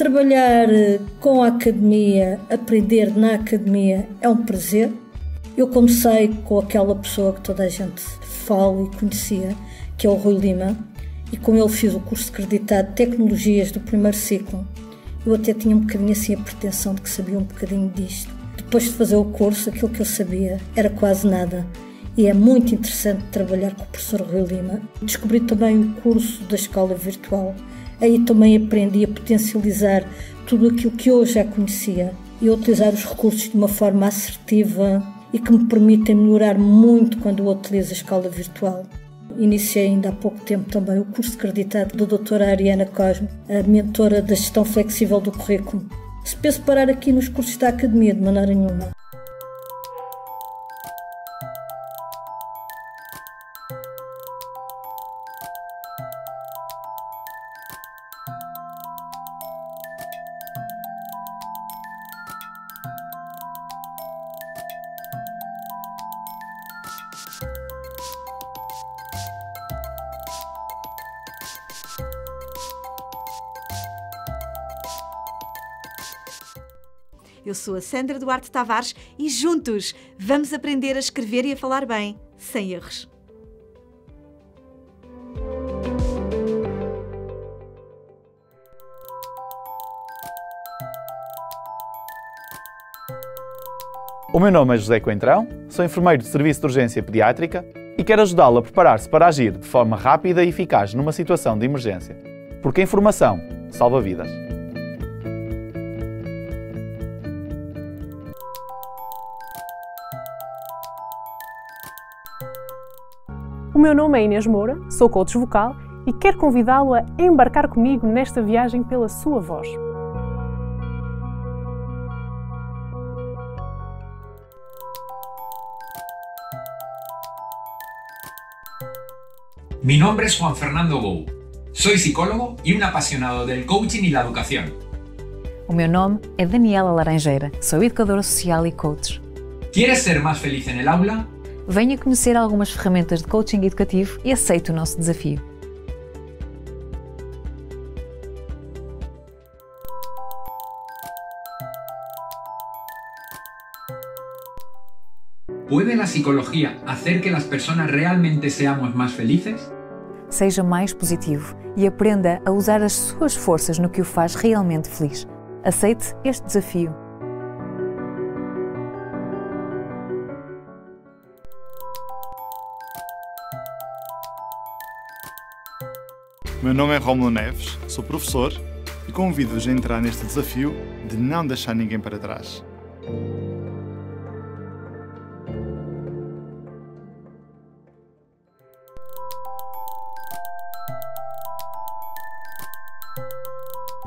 Trabalhar eh, com a academia, aprender na academia é um prazer. Eu comecei com aquela pessoa que toda a gente fala e conhecia, que é o Rui Lima, e com ele fiz o curso de creditado de Tecnologias do primeiro ciclo. Eu até tinha um bocadinho assim a pretensão de que sabia um bocadinho disto. Depois de fazer o curso, aquilo que eu sabia era quase nada. E é muito interessante trabalhar com o professor Rui Lima. Descobri também o curso da escola virtual, Aí também aprendi a potencializar tudo aquilo que eu já conhecia e a utilizar os recursos de uma forma assertiva e que me permitem melhorar muito quando eu utilizo a escola virtual. Iniciei ainda há pouco tempo também o curso creditado da doutora Ariana Cosme, a mentora da gestão flexível do currículo. Se penso parar aqui nos cursos da academia de maneira nenhuma. a Sandra Duarte Tavares e juntos vamos aprender a escrever e a falar bem, sem erros. O meu nome é José Coentrão, sou enfermeiro de Serviço de Urgência Pediátrica e quero ajudá-lo a preparar-se para agir de forma rápida e eficaz numa situação de emergência. Porque a informação salva vidas. meu nome é Inês Moura, sou coach vocal e quero convidá-lo a embarcar comigo nesta viagem pela sua voz. Mi nombre es Juan Fernando Gou. Soy psicólogo y un apasionado del coaching y la educación. O meu nome é Daniela Laranjeira, sou educadora social e coach. ¿Quieres ser más feliz en el aula? venha conhecer algumas ferramentas de coaching educativo e aceite o nosso desafio. Pode a psicologia fazer que as pessoas realmente seamos mais felizes? Seja mais positivo e aprenda a usar as suas forças no que o faz realmente feliz. Aceite este desafio. meu nome é Romulo Neves, sou professor e convido-vos a entrar neste desafio de não deixar ninguém para trás.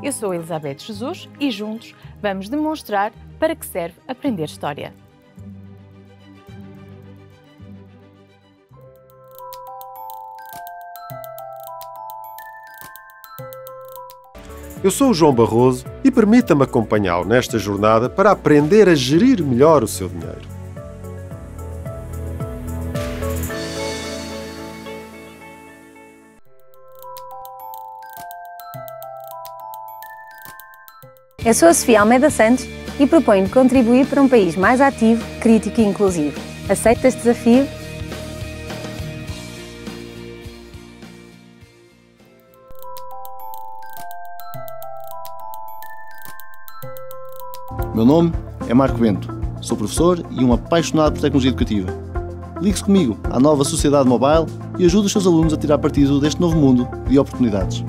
Eu sou Elizabeth Jesus e juntos vamos demonstrar para que serve aprender História. Eu sou o João Barroso e permita-me acompanhá-lo nesta jornada para aprender a gerir melhor o seu dinheiro. Eu sou a Sofia Almeida Santos e proponho contribuir para um país mais ativo, crítico e inclusivo. Aceita este desafio meu nome é Marco Bento, sou professor e um apaixonado por tecnologia educativa. Ligue-se comigo à nova Sociedade Mobile e ajude os seus alunos a tirar partido deste novo mundo de oportunidades.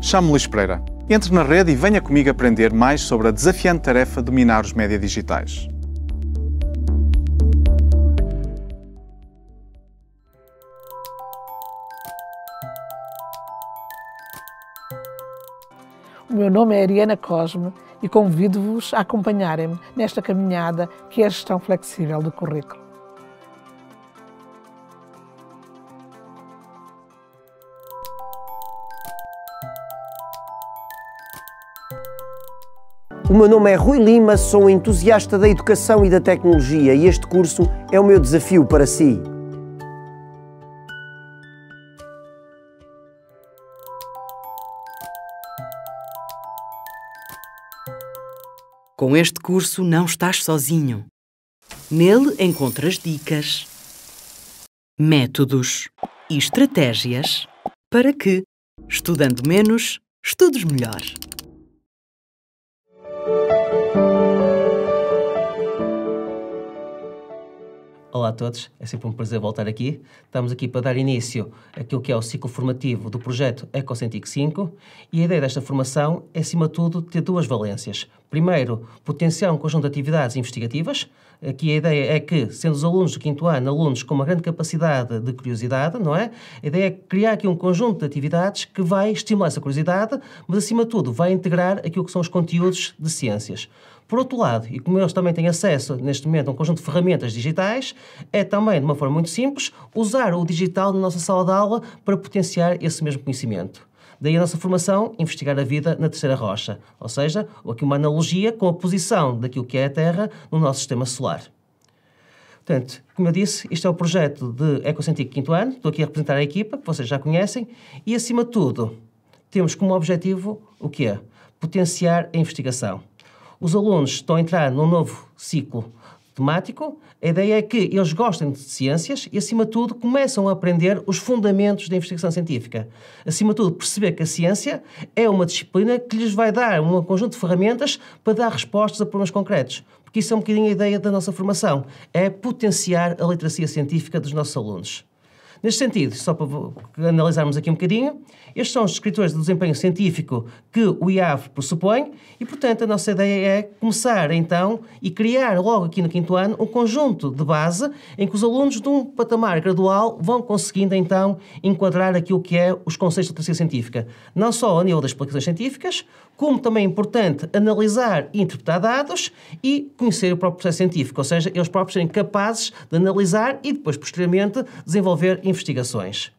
Chamo-me Luís Pereira. Entre na rede e venha comigo aprender mais sobre a desafiante tarefa de dominar os média digitais. meu nome é Ariana Cosme e convido-vos a acompanharem-me nesta caminhada que é a gestão flexível do currículo. O meu nome é Rui Lima, sou um entusiasta da educação e da tecnologia e este curso é o meu desafio para si. Com este curso não estás sozinho. Nele encontras dicas, métodos e estratégias para que, estudando menos, estudes melhor. Olá a todos, é sempre um prazer voltar aqui. Estamos aqui para dar início àquilo que é o ciclo formativo do projeto Ecocentic 5 e a ideia desta formação é, acima de tudo, ter duas valências. Primeiro, potenciar um conjunto de atividades investigativas. Aqui a ideia é que, sendo os alunos do quinto ano alunos com uma grande capacidade de curiosidade, não é? A ideia é criar aqui um conjunto de atividades que vai estimular essa curiosidade, mas, acima de tudo, vai integrar aquilo que são os conteúdos de ciências. Por outro lado, e como eles também têm acesso neste momento a um conjunto de ferramentas digitais, é também, de uma forma muito simples, usar o digital na nossa sala de aula para potenciar esse mesmo conhecimento. Daí a nossa formação, investigar a vida na terceira rocha, ou seja, aqui uma analogia com a posição daquilo que é a Terra no nosso sistema solar. Portanto, como eu disse, este é o projeto de Ecocentico 5 ano, estou aqui a representar a equipa, que vocês já conhecem, e acima de tudo, temos como objetivo o quê? Potenciar a investigação. Os alunos estão a entrar num novo ciclo temático. A ideia é que eles gostem de ciências e, acima de tudo, começam a aprender os fundamentos da investigação científica. Acima de tudo, perceber que a ciência é uma disciplina que lhes vai dar um conjunto de ferramentas para dar respostas a problemas concretos. Porque isso é um bocadinho a ideia da nossa formação, é potenciar a literacia científica dos nossos alunos. Neste sentido, só para analisarmos aqui um bocadinho, estes são os descritores do desempenho científico que o IAV pressupõe e, portanto, a nossa ideia é começar então e criar logo aqui no quinto ano um conjunto de base em que os alunos de um patamar gradual vão conseguindo então enquadrar aquilo que é os conceitos de literacia científica, não só a nível das explicações científicas, como também é importante analisar e interpretar dados e conhecer o próprio processo científico, ou seja, eles próprios serem capazes de analisar e depois, posteriormente, desenvolver investigações.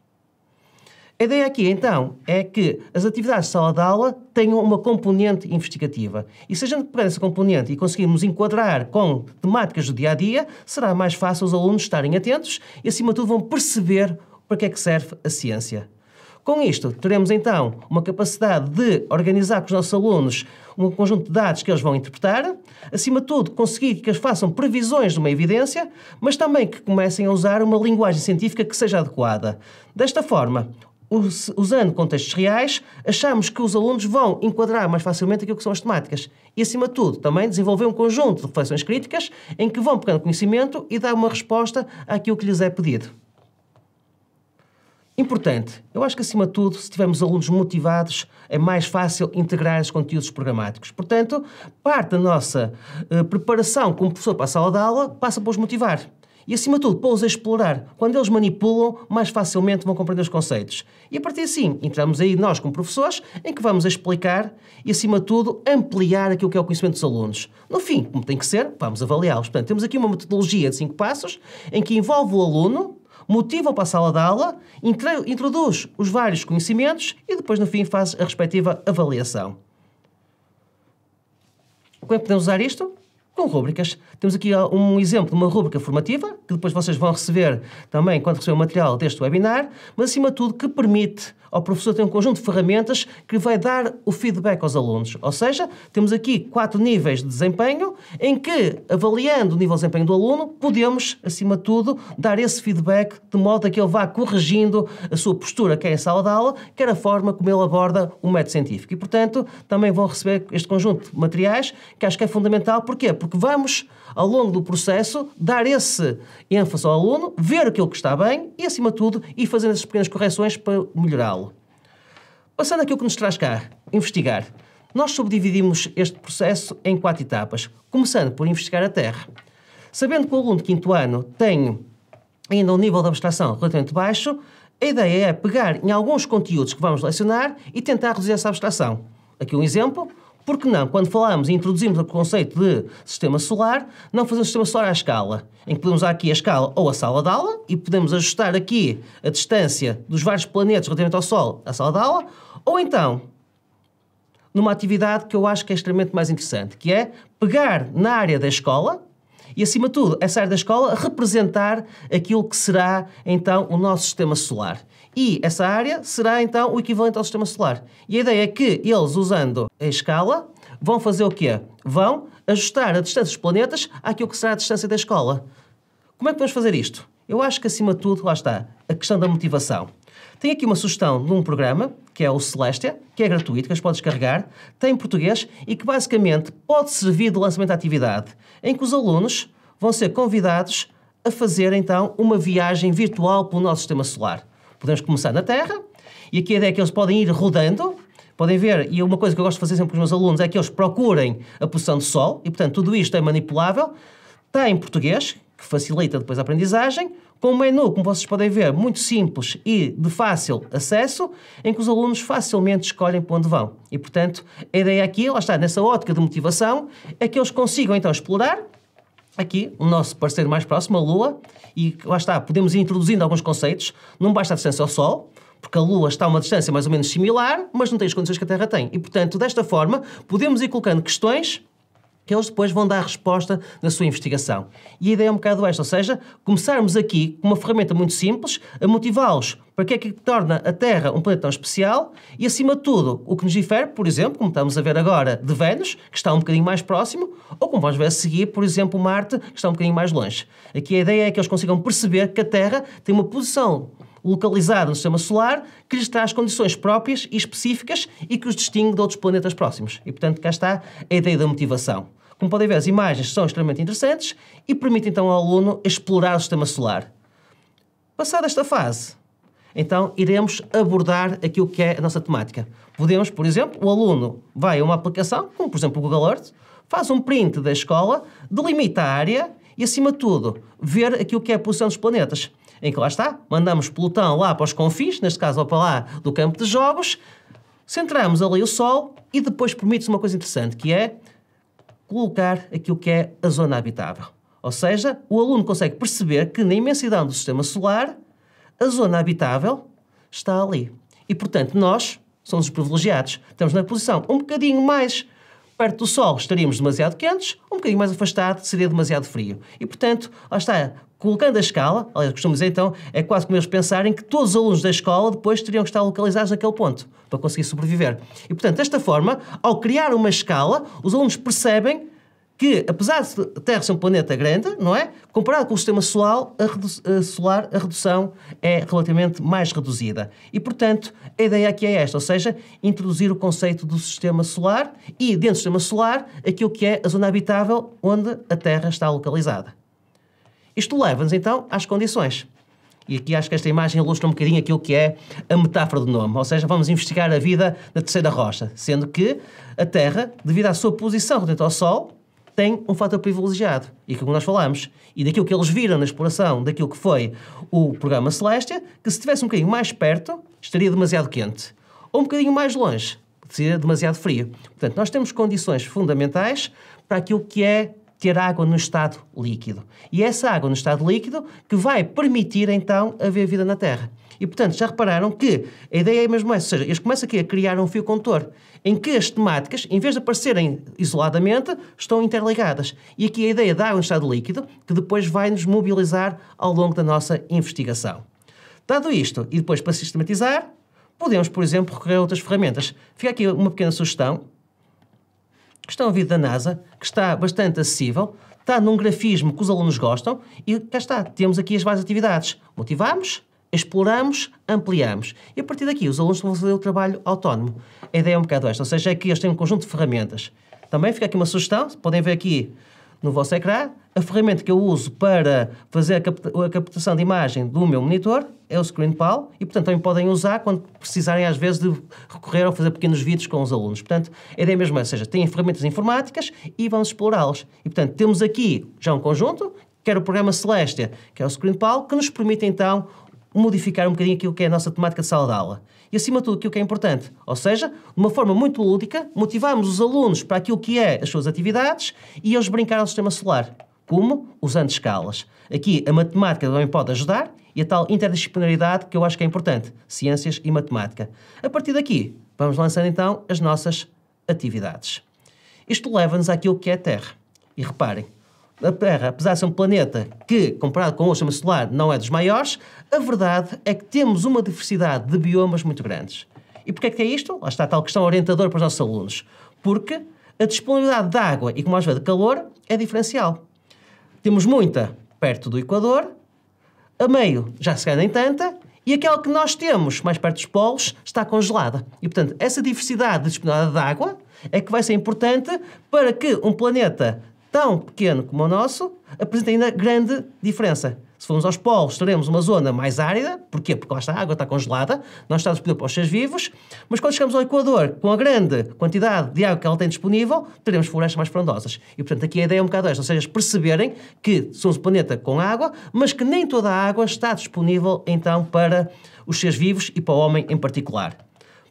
A ideia aqui, então, é que as atividades de sala de aula tenham uma componente investigativa. E se a gente pegar essa componente e conseguirmos enquadrar com temáticas do dia a dia, será mais fácil os alunos estarem atentos e, acima de tudo, vão perceber para que é que serve a ciência. Com isto, teremos então uma capacidade de organizar com os nossos alunos um conjunto de dados que eles vão interpretar, acima de tudo, conseguir que eles façam previsões de uma evidência, mas também que comecem a usar uma linguagem científica que seja adequada. Desta forma, usando contextos reais, achamos que os alunos vão enquadrar mais facilmente aquilo que são as temáticas. E, acima de tudo, também desenvolver um conjunto de reflexões críticas em que vão pegando conhecimento e dar uma resposta àquilo que lhes é pedido. Importante, eu acho que acima de tudo, se tivermos alunos motivados, é mais fácil integrar os conteúdos programáticos. Portanto, parte da nossa eh, preparação como professor para a sala de aula passa por os motivar e, acima de tudo, para os explorar. Quando eles manipulam, mais facilmente vão compreender os conceitos. E a partir assim, entramos aí nós, como professores, em que vamos explicar e, acima de tudo, ampliar aquilo que é o conhecimento dos alunos. No fim, como tem que ser, vamos avaliá-los. Portanto, temos aqui uma metodologia de cinco passos em que envolve o aluno, motiva para a sala de aula, introduz os vários conhecimentos e depois, no fim, faz a respectiva avaliação. Como é que podemos usar isto? com rubricas Temos aqui ah, um exemplo de uma rubrica formativa, que depois vocês vão receber também quando receber o material deste webinar, mas acima de tudo que permite ao professor ter um conjunto de ferramentas que vai dar o feedback aos alunos. Ou seja, temos aqui quatro níveis de desempenho em que, avaliando o nível de desempenho do aluno, podemos, acima de tudo, dar esse feedback de modo a que ele vá corrigindo a sua postura, quer em sala de aula, quer a forma como ele aborda o método científico. E, portanto, também vão receber este conjunto de materiais que acho que é fundamental. Porquê? Porque porque vamos, ao longo do processo, dar esse ênfase ao aluno, ver aquilo que está bem e, acima de tudo, ir fazendo essas pequenas correções para melhorá-lo. Passando aqui o que nos traz cá, investigar. Nós subdividimos este processo em quatro etapas, começando por investigar a Terra. Sabendo que o aluno de quinto ano tem ainda um nível de abstração relativamente baixo, a ideia é pegar em alguns conteúdos que vamos selecionar e tentar reduzir essa abstração. Aqui um exemplo, por que não, quando falamos e introduzimos o conceito de sistema solar, não fazemos sistema solar à escala, em que podemos usar aqui a escala ou a sala de aula e podemos ajustar aqui a distância dos vários planetas relativamente ao Sol à sala de aula, ou então numa atividade que eu acho que é extremamente mais interessante, que é pegar na área da escola e, acima de tudo, essa área da escola representar aquilo que será então o nosso sistema solar. E essa área será então o equivalente ao sistema solar. E a ideia é que eles, usando a escala, vão fazer o quê? Vão ajustar a distância dos planetas àquilo que será a distância da escola. Como é que podemos fazer isto? Eu acho que, acima de tudo, lá está, a questão da motivação. Tem aqui uma sugestão de um programa, que é o Celestia, que é gratuito, que as podes carregar, tem em português e que basicamente pode servir de lançamento de atividade, em que os alunos vão ser convidados a fazer então uma viagem virtual pelo nosso sistema solar. Podemos começar na Terra, e aqui a ideia é que eles podem ir rodando, podem ver, e uma coisa que eu gosto de fazer sempre com os meus alunos é que eles procurem a posição do Sol, e portanto tudo isto é manipulável. Está em português, que facilita depois a aprendizagem, com um menu, como vocês podem ver, muito simples e de fácil acesso, em que os alunos facilmente escolhem para onde vão. E, portanto, a ideia aqui, lá está, nessa ótica de motivação, é que eles consigam então explorar aqui o nosso parceiro mais próximo, a Lua, e lá está, podemos ir introduzindo alguns conceitos. Não basta a distância ao Sol, porque a Lua está a uma distância mais ou menos similar, mas não tem as condições que a Terra tem. E, portanto, desta forma, podemos ir colocando questões que eles depois vão dar resposta da sua investigação. E a ideia é um bocado esta, ou seja, começarmos aqui com uma ferramenta muito simples, a motivá-los para que é que torna a Terra um planeta tão especial e, acima de tudo, o que nos difere, por exemplo, como estamos a ver agora, de Vênus, que está um bocadinho mais próximo, ou como vamos ver a seguir, por exemplo, Marte, que está um bocadinho mais longe. Aqui a ideia é que eles consigam perceber que a Terra tem uma posição localizada no sistema solar que lhes traz condições próprias e específicas e que os distingue de outros planetas próximos. E, portanto, cá está a ideia da motivação. Como podem ver, as imagens são extremamente interessantes e permitem então ao aluno explorar o sistema solar. Passada esta fase, então iremos abordar aquilo que é a nossa temática. Podemos, por exemplo, o aluno vai a uma aplicação, como por exemplo o Google Earth, faz um print da escola, delimita a área e, acima de tudo, ver aquilo que é a posição dos planetas. Em que lá está, mandamos Plutão lá para os confins, neste caso para lá do campo de jogos, centramos ali o Sol e depois permite-se uma coisa interessante, que é colocar aquilo que é a zona habitável. Ou seja, o aluno consegue perceber que na imensidão do sistema solar, a zona habitável está ali. E, portanto, nós somos os privilegiados. Estamos na posição um bocadinho mais perto do Sol, estaríamos demasiado quentes, um bocadinho mais afastado, seria demasiado frio. E, portanto, lá está, colocando a escala, aliás, costumo dizer então, é quase como eles pensarem que todos os alunos da escola depois teriam que estar localizados naquele ponto para conseguir sobreviver. E, portanto, desta forma, ao criar uma escala, os alunos percebem que, apesar de a Terra ser um planeta grande, não é? Comparado com o sistema solar a, redu eh, solar, a redução é relativamente mais reduzida. E, portanto, a ideia aqui é esta, ou seja, introduzir o conceito do sistema solar e, dentro do sistema solar, aquilo que é a zona habitável onde a Terra está localizada. Isto leva-nos então às condições. E aqui acho que esta imagem ilustra um bocadinho aquilo que é a metáfora do nome, ou seja, vamos investigar a vida da terceira rocha, sendo que a Terra, devido à sua posição relativa ao Sol, tem um fator privilegiado. E como nós falámos, e daquilo que eles viram na exploração daquilo que foi o programa Celeste, que se estivesse um bocadinho mais perto, estaria demasiado quente. Ou um bocadinho mais longe, seria demasiado frio. Portanto, nós temos condições fundamentais para aquilo que é ter água no estado líquido. E é essa água no estado líquido que vai permitir então haver vida na Terra. E portanto, já repararam que a ideia é mesmo essa, ou seja, eles começam aqui a criar um fio condutor em que as temáticas, em vez de aparecerem isoladamente, estão interligadas. E aqui a ideia da água no estado líquido, que depois vai nos mobilizar ao longo da nossa investigação. Dado isto, e depois para sistematizar, podemos, por exemplo, recorrer a outras ferramentas. Fica aqui uma pequena sugestão, que estão a vivo da NASA, que está bastante acessível, está num grafismo que os alunos gostam e cá está, temos aqui as várias atividades. Motivamos, exploramos, ampliamos. E a partir daqui os alunos vão fazer o trabalho autónomo. A ideia é um bocado esta, ou seja, é que eles têm um conjunto de ferramentas. Também fica aqui uma sugestão, podem ver aqui no vosso ecrã. A ferramenta que eu uso para fazer a, capta a captação de imagem do meu monitor é o ScreenPal e, portanto, também podem usar quando precisarem, às vezes, de recorrer ou fazer pequenos vídeos com os alunos. Portanto, a ideia é mesmo é, ou seja, têm ferramentas informáticas e vamos explorá-las. E, portanto, temos aqui já um conjunto, que é o programa Celestia, é o ScreenPal, que nos permite, então, modificar um bocadinho aquilo que é a nossa temática de sala de aula e, acima de tudo, aquilo que é importante. Ou seja, de uma forma muito lúdica, motivamos os alunos para aquilo que é as suas atividades e eles brincar ao sistema solar. Como? Usando escalas. Aqui a matemática também pode ajudar e a tal interdisciplinaridade que eu acho que é importante, ciências e matemática. A partir daqui, vamos lançando então as nossas atividades. Isto leva-nos àquilo que é a Terra. E reparem, a Terra, apesar de ser um planeta que, comparado com o sistema solar, não é dos maiores, a verdade é que temos uma diversidade de biomas muito grandes. E porquê é que é isto? Lá está a tal questão orientadora para os nossos alunos. Porque a disponibilidade de água e, como às vezes, de calor é diferencial. Temos muita perto do Equador, a meio já se nem tanta, e aquela que nós temos mais perto dos polos está congelada. E, portanto, essa diversidade de disponibilidade de água é que vai ser importante para que um planeta tão pequeno como o nosso, apresenta ainda grande diferença. Se formos aos polos, teremos uma zona mais árida. Porquê? Porque lá está, a água está congelada, não está disponível para os seres vivos. Mas quando chegamos ao Equador, com a grande quantidade de água que ela tem disponível, teremos florestas mais frondosas. E, portanto, aqui a ideia é um bocado esta, ou seja, perceberem que somos um planeta com água, mas que nem toda a água está disponível, então, para os seres vivos e para o homem em particular.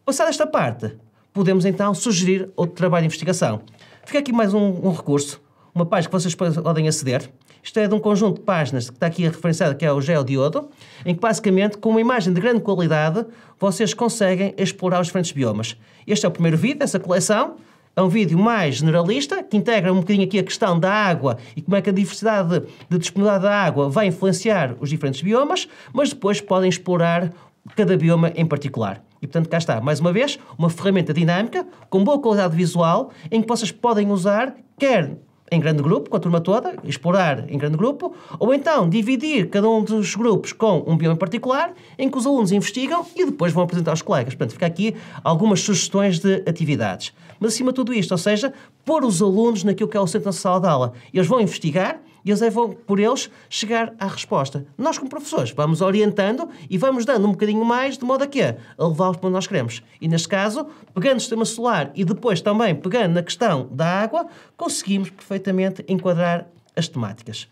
Passada esta parte, podemos, então, sugerir outro trabalho de investigação. Fica aqui mais um, um recurso uma página que vocês podem aceder. Isto é de um conjunto de páginas que está aqui referenciado, que é o Geodiodo, em que basicamente, com uma imagem de grande qualidade, vocês conseguem explorar os diferentes biomas. Este é o primeiro vídeo dessa coleção, é um vídeo mais generalista, que integra um bocadinho aqui a questão da água e como é que a diversidade de disponibilidade da água vai influenciar os diferentes biomas, mas depois podem explorar cada bioma em particular. E, portanto, cá está, mais uma vez, uma ferramenta dinâmica, com boa qualidade visual, em que vocês podem usar, quer em grande grupo, com a turma toda, explorar em grande grupo, ou então dividir cada um dos grupos com um bioma em particular, em que os alunos investigam e depois vão apresentar aos colegas. Portanto, fica aqui algumas sugestões de atividades mas acima de tudo isto, ou seja, pôr os alunos naquilo que é o centro da sala de aula. Eles vão investigar e eles é vão, por eles, chegar à resposta. Nós, como professores, vamos orientando e vamos dando um bocadinho mais, de modo a quê? A levá-los para onde nós queremos. E, neste caso, pegando o sistema solar e depois também pegando na questão da água, conseguimos perfeitamente enquadrar as temáticas.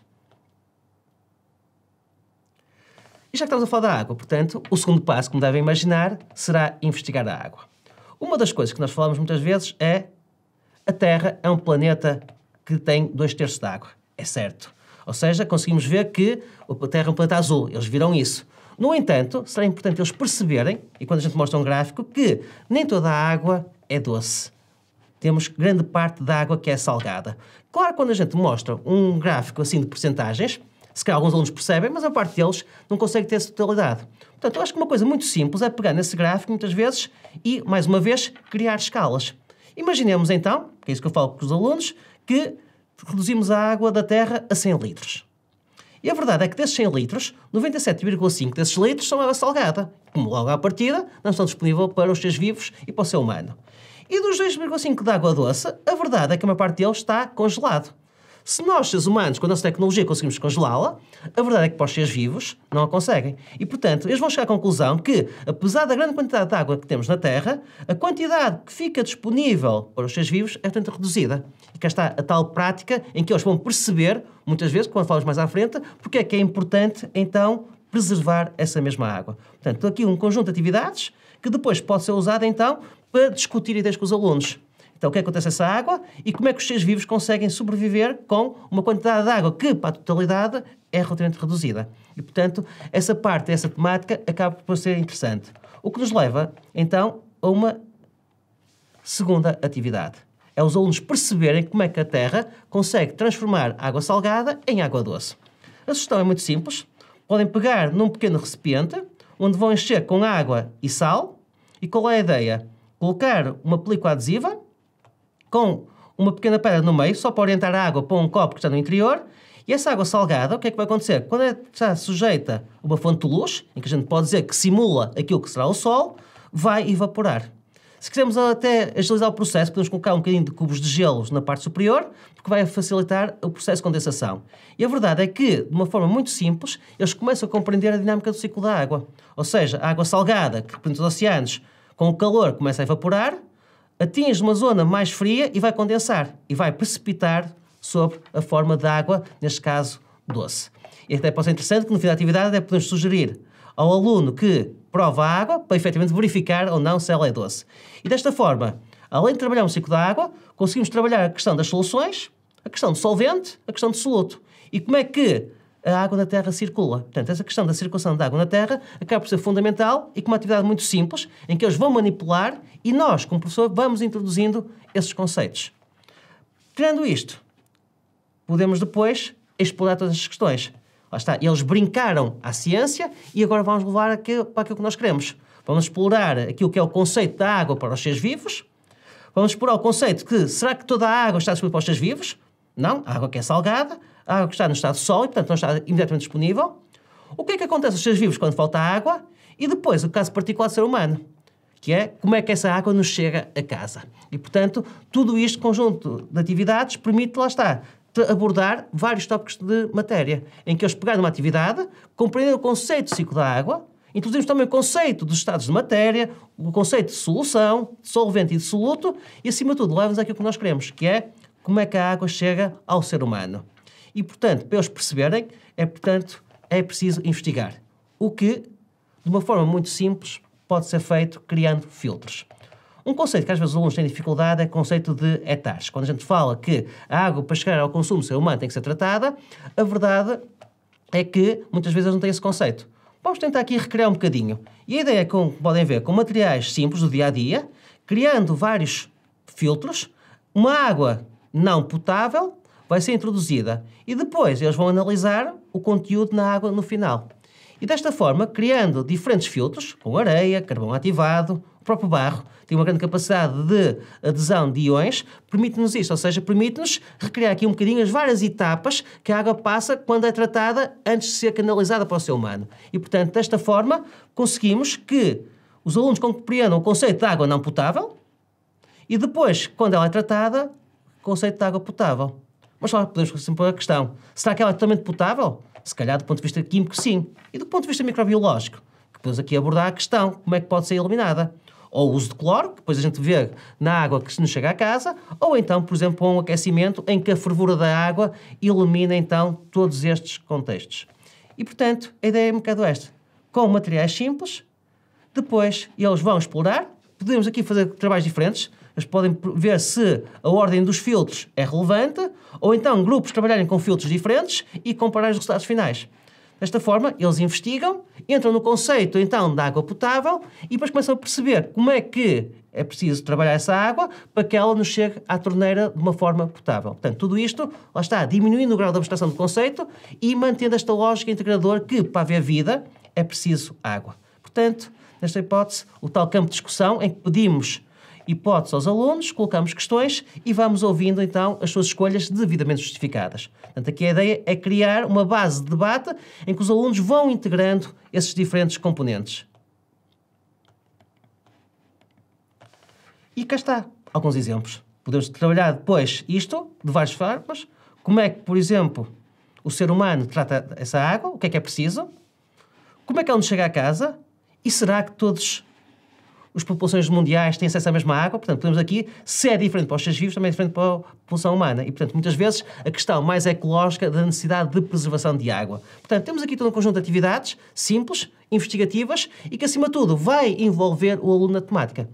E já que estamos a falar da água, portanto, o segundo passo, como devem imaginar, será investigar a água. Uma das coisas que nós falamos muitas vezes é a Terra é um planeta que tem dois terços de água. É certo. Ou seja, conseguimos ver que a Terra é um planeta azul. Eles viram isso. No entanto, será importante eles perceberem, e quando a gente mostra um gráfico, que nem toda a água é doce. Temos grande parte da água que é salgada. Claro, quando a gente mostra um gráfico assim de porcentagens, se calhar alguns alunos percebem, mas a parte deles não consegue ter essa totalidade. Portanto, eu acho que uma coisa muito simples é pegar nesse gráfico, muitas vezes, e, mais uma vez, criar escalas. Imaginemos então, que é isso que eu falo com os alunos, que reduzimos a água da terra a 100 litros. E a verdade é que desses 100 litros, 97,5 desses litros são água salgada, como logo à partida não estão disponíveis para os seres vivos e para o ser humano. E dos 2,5 de água doce, a verdade é que a maior parte deles está congelado. Se nós, seres humanos, com a nossa tecnologia conseguimos congelá-la, a verdade é que para os seres vivos não a conseguem. E, portanto, eles vão chegar à conclusão que, apesar da grande quantidade de água que temos na Terra, a quantidade que fica disponível para os seres vivos é, portanto, reduzida. E cá está a tal prática em que eles vão perceber, muitas vezes, quando falamos mais à frente, porque é que é importante, então, preservar essa mesma água. Portanto, aqui um conjunto de atividades que depois pode ser usado, então, para discutir ideias com os alunos. Então, o é que acontece a essa água e como é que os seres vivos conseguem sobreviver com uma quantidade de água que, para a totalidade, é relativamente reduzida. E, portanto, essa parte, essa temática, acaba por ser interessante. O que nos leva, então, a uma segunda atividade. É os alunos perceberem como é que a Terra consegue transformar água salgada em água doce. A sugestão é muito simples. Podem pegar num pequeno recipiente, onde vão encher com água e sal. E qual é a ideia? Colocar uma película adesiva com uma pequena pedra no meio, só para orientar a água para um copo que está no interior, e essa água salgada, o que é que vai acontecer? Quando está sujeita a uma fonte de luz, em que a gente pode dizer que simula aquilo que será o Sol, vai evaporar. Se quisermos até agilizar o processo, podemos colocar um bocadinho de cubos de gelos na parte superior, porque vai facilitar o processo de condensação. E a verdade é que, de uma forma muito simples, eles começam a compreender a dinâmica do ciclo da água. Ou seja, a água salgada que representa os oceanos, com o calor começa a evaporar, atinge uma zona mais fria e vai condensar e vai precipitar sobre a forma de água, neste caso doce. E até pode ser interessante que no fim da atividade até podemos sugerir ao aluno que prova a água para efetivamente verificar ou não se ela é doce. E desta forma, além de trabalhar um ciclo da água, conseguimos trabalhar a questão das soluções, a questão do solvente, a questão do soluto. E como é que a água na Terra circula. Portanto, essa questão da circulação da água na Terra acaba por ser fundamental e com uma atividade muito simples, em que eles vão manipular e nós, como professor, vamos introduzindo esses conceitos. Tendo isto, podemos depois explorar todas as questões. Lá está, eles brincaram à ciência e agora vamos levar para aquilo que nós queremos. Vamos explorar aquilo que é o conceito da água para os seres vivos. Vamos explorar o conceito que será que toda a água está disponível para os seres vivos? Não, a água que é salgada, a ah, água que está no estado sólido, portanto não está imediatamente disponível. O que é que acontece aos seres vivos quando falta água? E depois o caso particular do ser humano, que é como é que essa água nos chega a casa. E, portanto, tudo este conjunto de atividades permite, lá está, abordar vários tópicos de matéria, em que eles pegaram uma atividade, compreenderam o conceito de ciclo da água, introduzimos também o conceito dos estados de matéria, o conceito de solução, de solvente e de soluto, e acima de tudo, leva-nos o que nós queremos, que é como é que a água chega ao ser humano. E, portanto, para eles perceberem, é, portanto, é preciso investigar. O que, de uma forma muito simples, pode ser feito criando filtros. Um conceito que às vezes os alunos têm dificuldade é o conceito de etares. Quando a gente fala que a água para chegar ao consumo ser humano tem que ser tratada, a verdade é que muitas vezes não têm esse conceito. Vamos tentar aqui recriar um bocadinho. E a ideia é, como podem ver, com materiais simples do dia a dia, criando vários filtros, uma água não potável vai ser introduzida e depois eles vão analisar o conteúdo na água no final. E desta forma, criando diferentes filtros, com areia, carvão ativado, o próprio barro, tem uma grande capacidade de adesão de íons, permite-nos isto, ou seja, permite-nos recriar aqui um bocadinho as várias etapas que a água passa quando é tratada antes de ser canalizada para o ser humano. E, portanto, desta forma, conseguimos que os alunos compreendam o conceito de água não potável e depois, quando ela é tratada, o conceito de água potável. Mas só podemos sempre a questão: será que ela é totalmente potável? Se calhar, do ponto de vista químico, sim. E do ponto de vista microbiológico, que podemos aqui abordar a questão: como é que pode ser eliminada? Ou o uso de cloro, que depois a gente vê na água que nos chega à casa, ou então, por exemplo, um aquecimento em que a fervura da água elimina então todos estes contextos. E portanto, a ideia é um bocado esta: com materiais simples, depois eles vão explorar, podemos aqui fazer trabalhos diferentes. Eles podem ver se a ordem dos filtros é relevante, ou então grupos trabalharem com filtros diferentes e comparar os resultados finais. Desta forma, eles investigam, entram no conceito então da água potável e depois começam a perceber como é que é preciso trabalhar essa água para que ela nos chegue à torneira de uma forma potável. Portanto, tudo isto, lá está, diminuindo o grau de abstração do conceito e mantendo esta lógica integradora que, para haver vida, é preciso água. Portanto, nesta hipótese, o tal campo de discussão em que pedimos hipóteses aos alunos, colocamos questões e vamos ouvindo então as suas escolhas devidamente justificadas. Portanto, aqui a ideia é criar uma base de debate em que os alunos vão integrando esses diferentes componentes. E cá está alguns exemplos. Podemos trabalhar depois isto de várias formas. Como é que, por exemplo, o ser humano trata essa água? O que é que é preciso? Como é que ela nos chega à casa? E será que todos as populações mundiais têm acesso à mesma água, portanto, podemos aqui, se é diferente para os seres vivos, também é diferente para a população humana. E, portanto, muitas vezes a questão mais ecológica da necessidade de preservação de água. Portanto, temos aqui todo um conjunto de atividades simples, investigativas e que, acima de tudo, vai envolver o aluno na temática.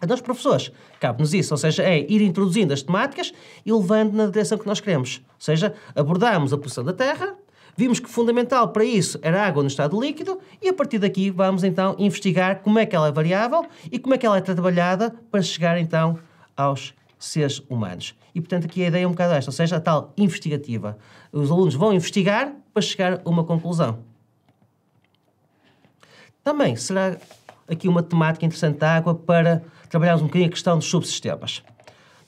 A então, nós, professores, cabe-nos isso, ou seja, é ir introduzindo as temáticas e levando na direção que nós queremos. Ou seja, abordamos a posição da Terra, Vimos que fundamental para isso era a água no estado líquido e a partir daqui vamos então investigar como é que ela é variável e como é que ela é trabalhada para chegar então aos seres humanos. E portanto aqui a ideia é um bocado esta, ou seja, a tal investigativa. Os alunos vão investigar para chegar a uma conclusão. Também será aqui uma temática interessante da água para trabalharmos um bocadinho a questão dos subsistemas.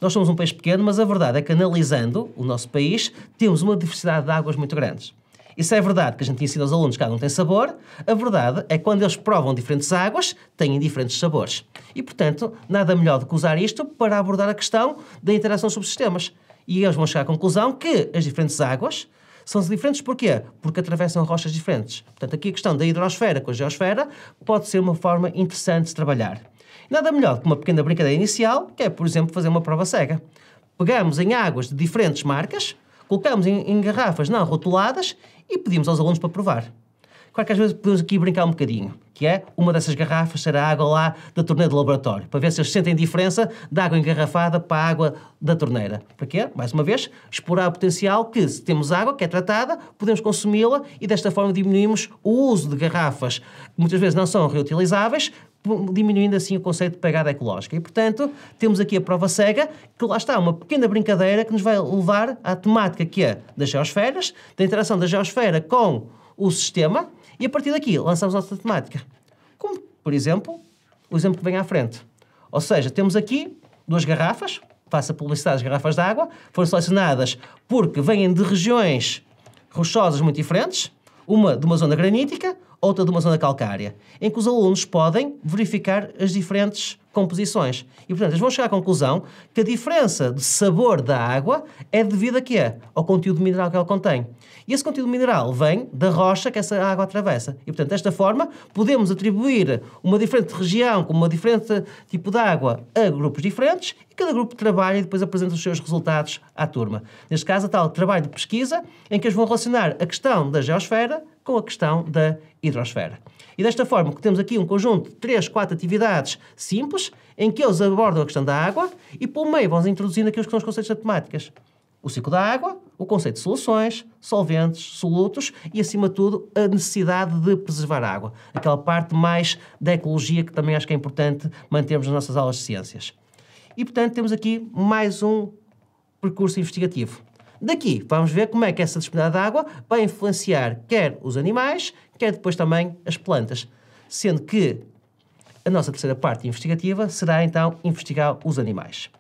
Nós somos um país pequeno, mas a verdade é que analisando o nosso país, temos uma diversidade de águas muito grandes. Isso é verdade que a gente ensina aos alunos que a água não tem sabor. A verdade é que quando eles provam diferentes águas, têm diferentes sabores. E, portanto, nada melhor do que usar isto para abordar a questão da interação sobre subsistemas. E eles vão chegar à conclusão que as diferentes águas são diferentes porquê? Porque atravessam rochas diferentes. Portanto, aqui a questão da hidrosfera com a geosfera pode ser uma forma interessante de trabalhar. Nada melhor do que uma pequena brincadeira inicial, que é, por exemplo, fazer uma prova cega. Pegamos em águas de diferentes marcas, colocamos em, em garrafas não rotuladas e pedimos aos alunos para provar. Claro que às vezes podemos aqui brincar um bocadinho, que é uma dessas garrafas será água lá da torneira do laboratório, para ver se eles sentem diferença da água engarrafada para a água da torneira. Para quê? Mais uma vez, explorar o potencial que, se temos água que é tratada, podemos consumi-la e desta forma diminuímos o uso de garrafas que muitas vezes não são reutilizáveis diminuindo assim o conceito de pegada ecológica. E, portanto, temos aqui a prova cega, que lá está, uma pequena brincadeira que nos vai levar à temática que é das geosferas, da interação da geosfera com o sistema, e a partir daqui lançamos a nossa temática. Como, por exemplo, o exemplo que vem à frente. Ou seja, temos aqui duas garrafas, faça publicidade as garrafas de água, foram selecionadas porque vêm de regiões rochosas muito diferentes, uma de uma zona granítica, outra de uma zona calcária, em que os alunos podem verificar as diferentes composições. E, portanto, eles vão chegar à conclusão que a diferença de sabor da água é devida a quê? Ao conteúdo mineral que ela contém. E esse conteúdo mineral vem da rocha que essa água atravessa. E, portanto, desta forma, podemos atribuir uma diferente região com uma diferente tipo de água a grupos diferentes e cada grupo trabalha e depois apresenta os seus resultados à turma. Neste caso, a tal trabalho de pesquisa em que eles vão relacionar a questão da geosfera com a questão da hidrosfera. E desta forma, temos aqui um conjunto de três, quatro atividades simples, em que eles abordam a questão da água e, por meio, vão introduzindo aqui os conceitos de matemáticas. O ciclo da água, o conceito de soluções, solventes, solutos e, acima de tudo, a necessidade de preservar a água. Aquela parte mais da ecologia que também acho que é importante mantermos nas nossas aulas de ciências. E, portanto, temos aqui mais um percurso investigativo. Daqui vamos ver como é que essa disponibilidade de água vai influenciar quer os animais, quer depois também as plantas. Sendo que a nossa terceira parte investigativa será então investigar os animais.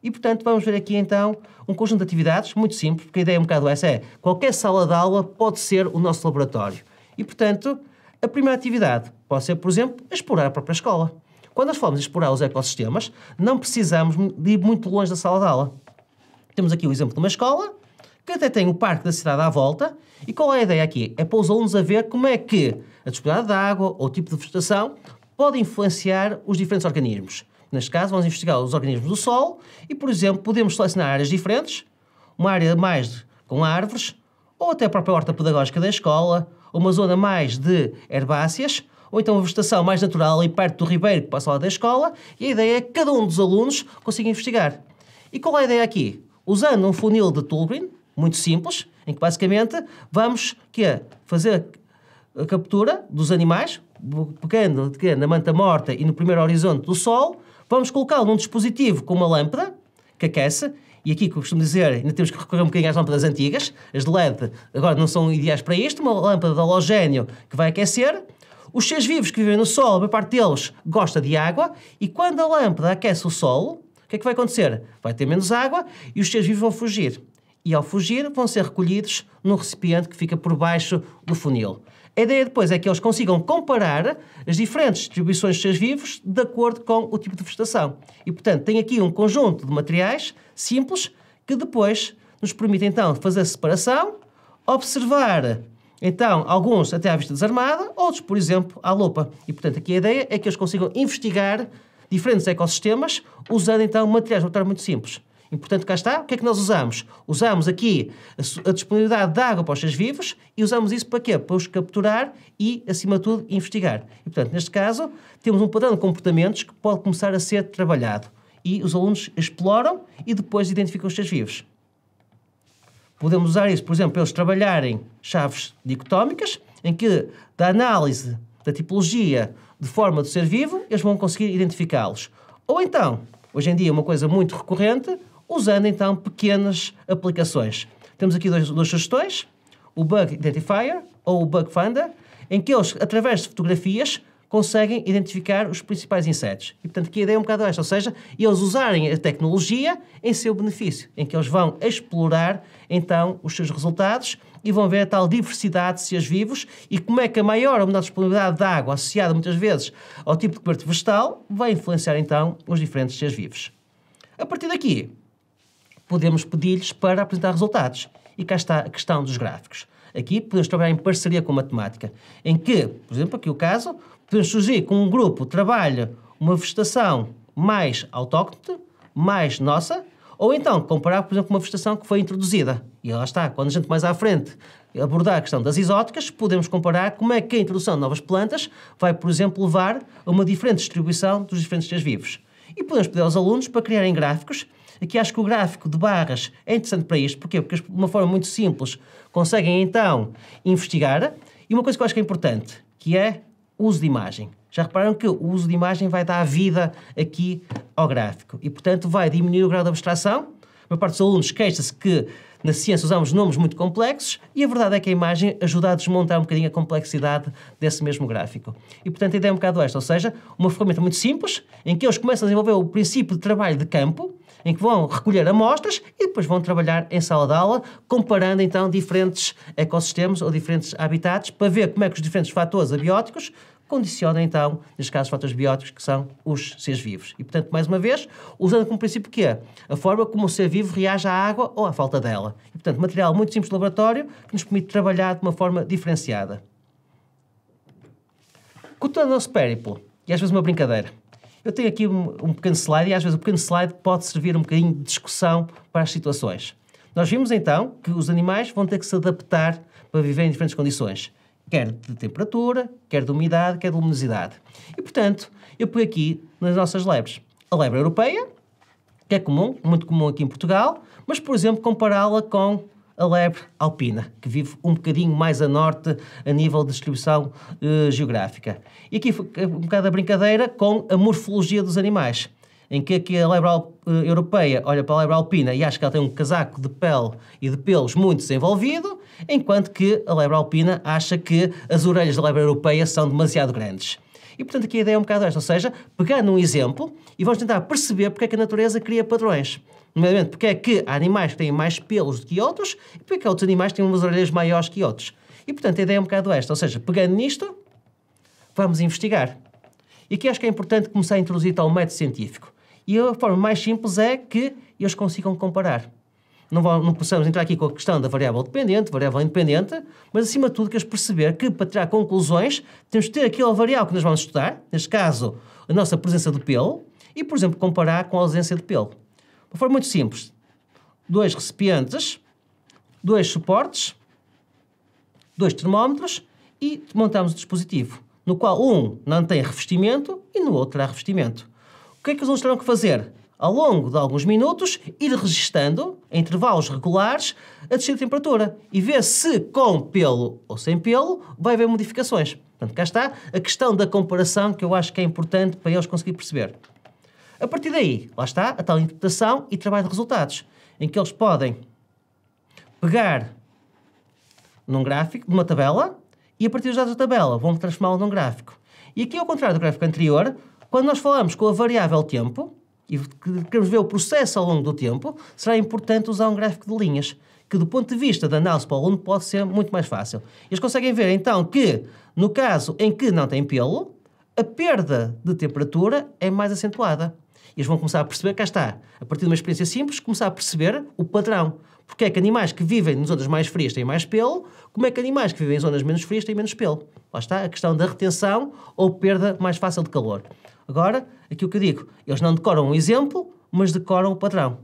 E, portanto, vamos ver aqui então um conjunto de atividades muito simples, porque a ideia é um bocado essa: é qualquer sala de aula pode ser o nosso laboratório. E, portanto, a primeira atividade pode ser, por exemplo, explorar a própria escola. Quando nós formos explorar os ecossistemas, não precisamos de ir muito longe da sala de aula. Temos aqui o exemplo de uma escola que até tem o parque da cidade à volta. E qual é a ideia aqui? É para os alunos a ver como é que a disponibilidade de água ou o tipo de vegetação pode influenciar os diferentes organismos. Neste caso, vamos investigar os organismos do solo e, por exemplo, podemos selecionar áreas diferentes, uma área mais com árvores, ou até a própria horta pedagógica da escola, uma zona mais de herbáceas, ou então uma vegetação mais natural e perto do ribeiro que passa lá da escola, e a ideia é que cada um dos alunos consiga investigar. E qual é a ideia aqui? Usando um funil de Tulgrin, muito simples, em que basicamente vamos que é, fazer a captura dos animais, pegando na manta morta e no primeiro horizonte do Sol, vamos colocá-lo num dispositivo com uma lâmpada que aquece e aqui, como costumo dizer, ainda temos que recorrer um bocadinho às lâmpadas antigas. As de LED agora não são ideais para isto. Uma lâmpada de halogénio que vai aquecer. Os seres vivos que vivem no Sol, a maior parte deles gosta de água. E quando a lâmpada aquece o Sol, o que é que vai acontecer? Vai ter menos água e os seres vivos vão fugir e ao fugir vão ser recolhidos num recipiente que fica por baixo do funil. A ideia depois é que eles consigam comparar as diferentes distribuições de seres vivos de acordo com o tipo de vegetação. E, portanto, tem aqui um conjunto de materiais simples que depois nos permite, então, fazer a separação, observar, então, alguns até à vista desarmada, outros, por exemplo, à lupa. E, portanto, aqui a ideia é que eles consigam investigar diferentes ecossistemas usando, então, materiais de muito simples. E, portanto, cá está, o que é que nós usamos? Usamos aqui a, a disponibilidade de água para os seres vivos e usamos isso para quê? Para os capturar e, acima de tudo, investigar. E, portanto, neste caso, temos um padrão de comportamentos que pode começar a ser trabalhado. E os alunos exploram e depois identificam os seres vivos. Podemos usar isso, por exemplo, para eles trabalharem chaves dicotómicas, em que da análise da tipologia de forma do ser vivo, eles vão conseguir identificá-los. Ou então, hoje em dia, uma coisa muito recorrente usando então pequenas aplicações. Temos aqui dois, duas sugestões, o Bug Identifier ou o Bug Finder, em que eles, através de fotografias, conseguem identificar os principais insetos. E, portanto, que a ideia é um bocado esta, ou seja, eles usarem a tecnologia em seu benefício, em que eles vão explorar, então, os seus resultados e vão ver a tal diversidade de seres vivos e como é que a maior ou menor disponibilidade de água associada, muitas vezes, ao tipo de coberto vegetal, vai influenciar, então, os diferentes seres vivos. A partir daqui, podemos pedir-lhes para apresentar resultados. E cá está a questão dos gráficos. Aqui podemos trabalhar em parceria com a matemática, em que, por exemplo, aqui o caso, podemos surgir com um grupo trabalha uma vegetação mais autóctone, mais nossa, ou então comparar, por exemplo, com uma vegetação que foi introduzida. E lá está, quando a gente mais à frente abordar a questão das exóticas, podemos comparar como é que a introdução de novas plantas vai, por exemplo, levar a uma diferente distribuição dos diferentes seres vivos. E podemos pedir aos alunos para criarem gráficos Aqui acho que o gráfico de barras é interessante para isto. Porquê? Porque de uma forma muito simples conseguem então investigar. E uma coisa que eu acho que é importante, que é o uso de imagem. Já repararam que o uso de imagem vai dar vida aqui ao gráfico e, portanto, vai diminuir o grau de abstração. A maior parte dos alunos queixa-se que na ciência usamos nomes muito complexos e a verdade é que a imagem ajuda a desmontar um bocadinho a complexidade desse mesmo gráfico. E, portanto, a ideia é um bocado esta, ou seja, uma ferramenta muito simples em que eles começam a desenvolver o princípio de trabalho de campo em que vão recolher amostras e depois vão trabalhar em sala de aula, comparando então diferentes ecossistemas ou diferentes habitats para ver como é que os diferentes fatores abióticos condicionam então, neste caso, os fatores bióticos que são os seres vivos. E, portanto, mais uma vez, usando como princípio o quê? É a forma como o ser vivo reage à água ou à falta dela. E, portanto, material muito simples de laboratório que nos permite trabalhar de uma forma diferenciada. Contando o nosso périplo, e às vezes uma brincadeira, eu tenho aqui um, um pequeno slide e às vezes o pequeno slide pode servir um bocadinho de discussão para as situações. Nós vimos então que os animais vão ter que se adaptar para viver em diferentes condições, quer de temperatura, quer de umidade, quer de luminosidade. E portanto, eu pus aqui nas nossas lebres a lebre europeia, que é comum, muito comum aqui em Portugal, mas por exemplo compará-la com a lebre alpina, que vive um bocadinho mais a norte a nível de distribuição eh, geográfica. E aqui um bocado a brincadeira com a morfologia dos animais em que aqui a lebre eh, europeia olha para a lebre alpina e acha que ela tem um casaco de pele e de pelos muito desenvolvido, enquanto que a lebre alpina acha que as orelhas da lebre europeia são demasiado grandes. E, portanto, aqui a ideia é um bocado esta, ou seja, pegar num exemplo e vamos tentar perceber porque é que a natureza cria padrões. Nomeadamente, porque é que há animais que têm mais pelos do que outros e porque é que outros animais têm umas orelhas maiores que outros. E, portanto, a ideia é um bocado esta. Ou seja, pegando nisto, vamos investigar. E aqui acho que é importante começar a introduzir tal método científico. E a forma mais simples é que eles consigam comparar. Não, vão, não possamos entrar aqui com a questão da variável dependente, variável independente, mas acima de tudo queres perceber que para tirar conclusões temos de ter aquela variável que nós vamos estudar, neste caso a nossa presença de pelo, e por exemplo comparar com a ausência de pelo. Uma forma muito simples. Dois recipientes, dois suportes, dois termómetros e montamos o dispositivo, no qual um não tem revestimento e no outro há revestimento. O que é que os alunos terão que fazer? Ao longo de alguns minutos, ir registando, em intervalos regulares, a descida de temperatura e ver se com pelo ou sem pelo vai haver modificações. Portanto, cá está a questão da comparação que eu acho que é importante para eles conseguirem perceber. A partir daí, lá está a tal interpretação e trabalho de resultados, em que eles podem pegar num gráfico, numa tabela, e a partir dos dados da tabela vão transformá-lo num gráfico. E aqui, ao é contrário do gráfico anterior, quando nós falamos com a variável tempo, e queremos ver o processo ao longo do tempo, será importante usar um gráfico de linhas, que do ponto de vista da análise para o aluno pode ser muito mais fácil. Eles conseguem ver então que, no caso em que não tem pelo, a perda de temperatura é mais acentuada. E eles vão começar a perceber, cá está, a partir de uma experiência simples, começar a perceber o padrão. Porque é que animais que vivem em zonas mais frias têm mais pelo, como é que animais que vivem em zonas menos frias têm menos pelo. Lá está a questão da retenção ou perda mais fácil de calor. Agora, aqui o que eu digo, eles não decoram um exemplo, mas decoram o padrão.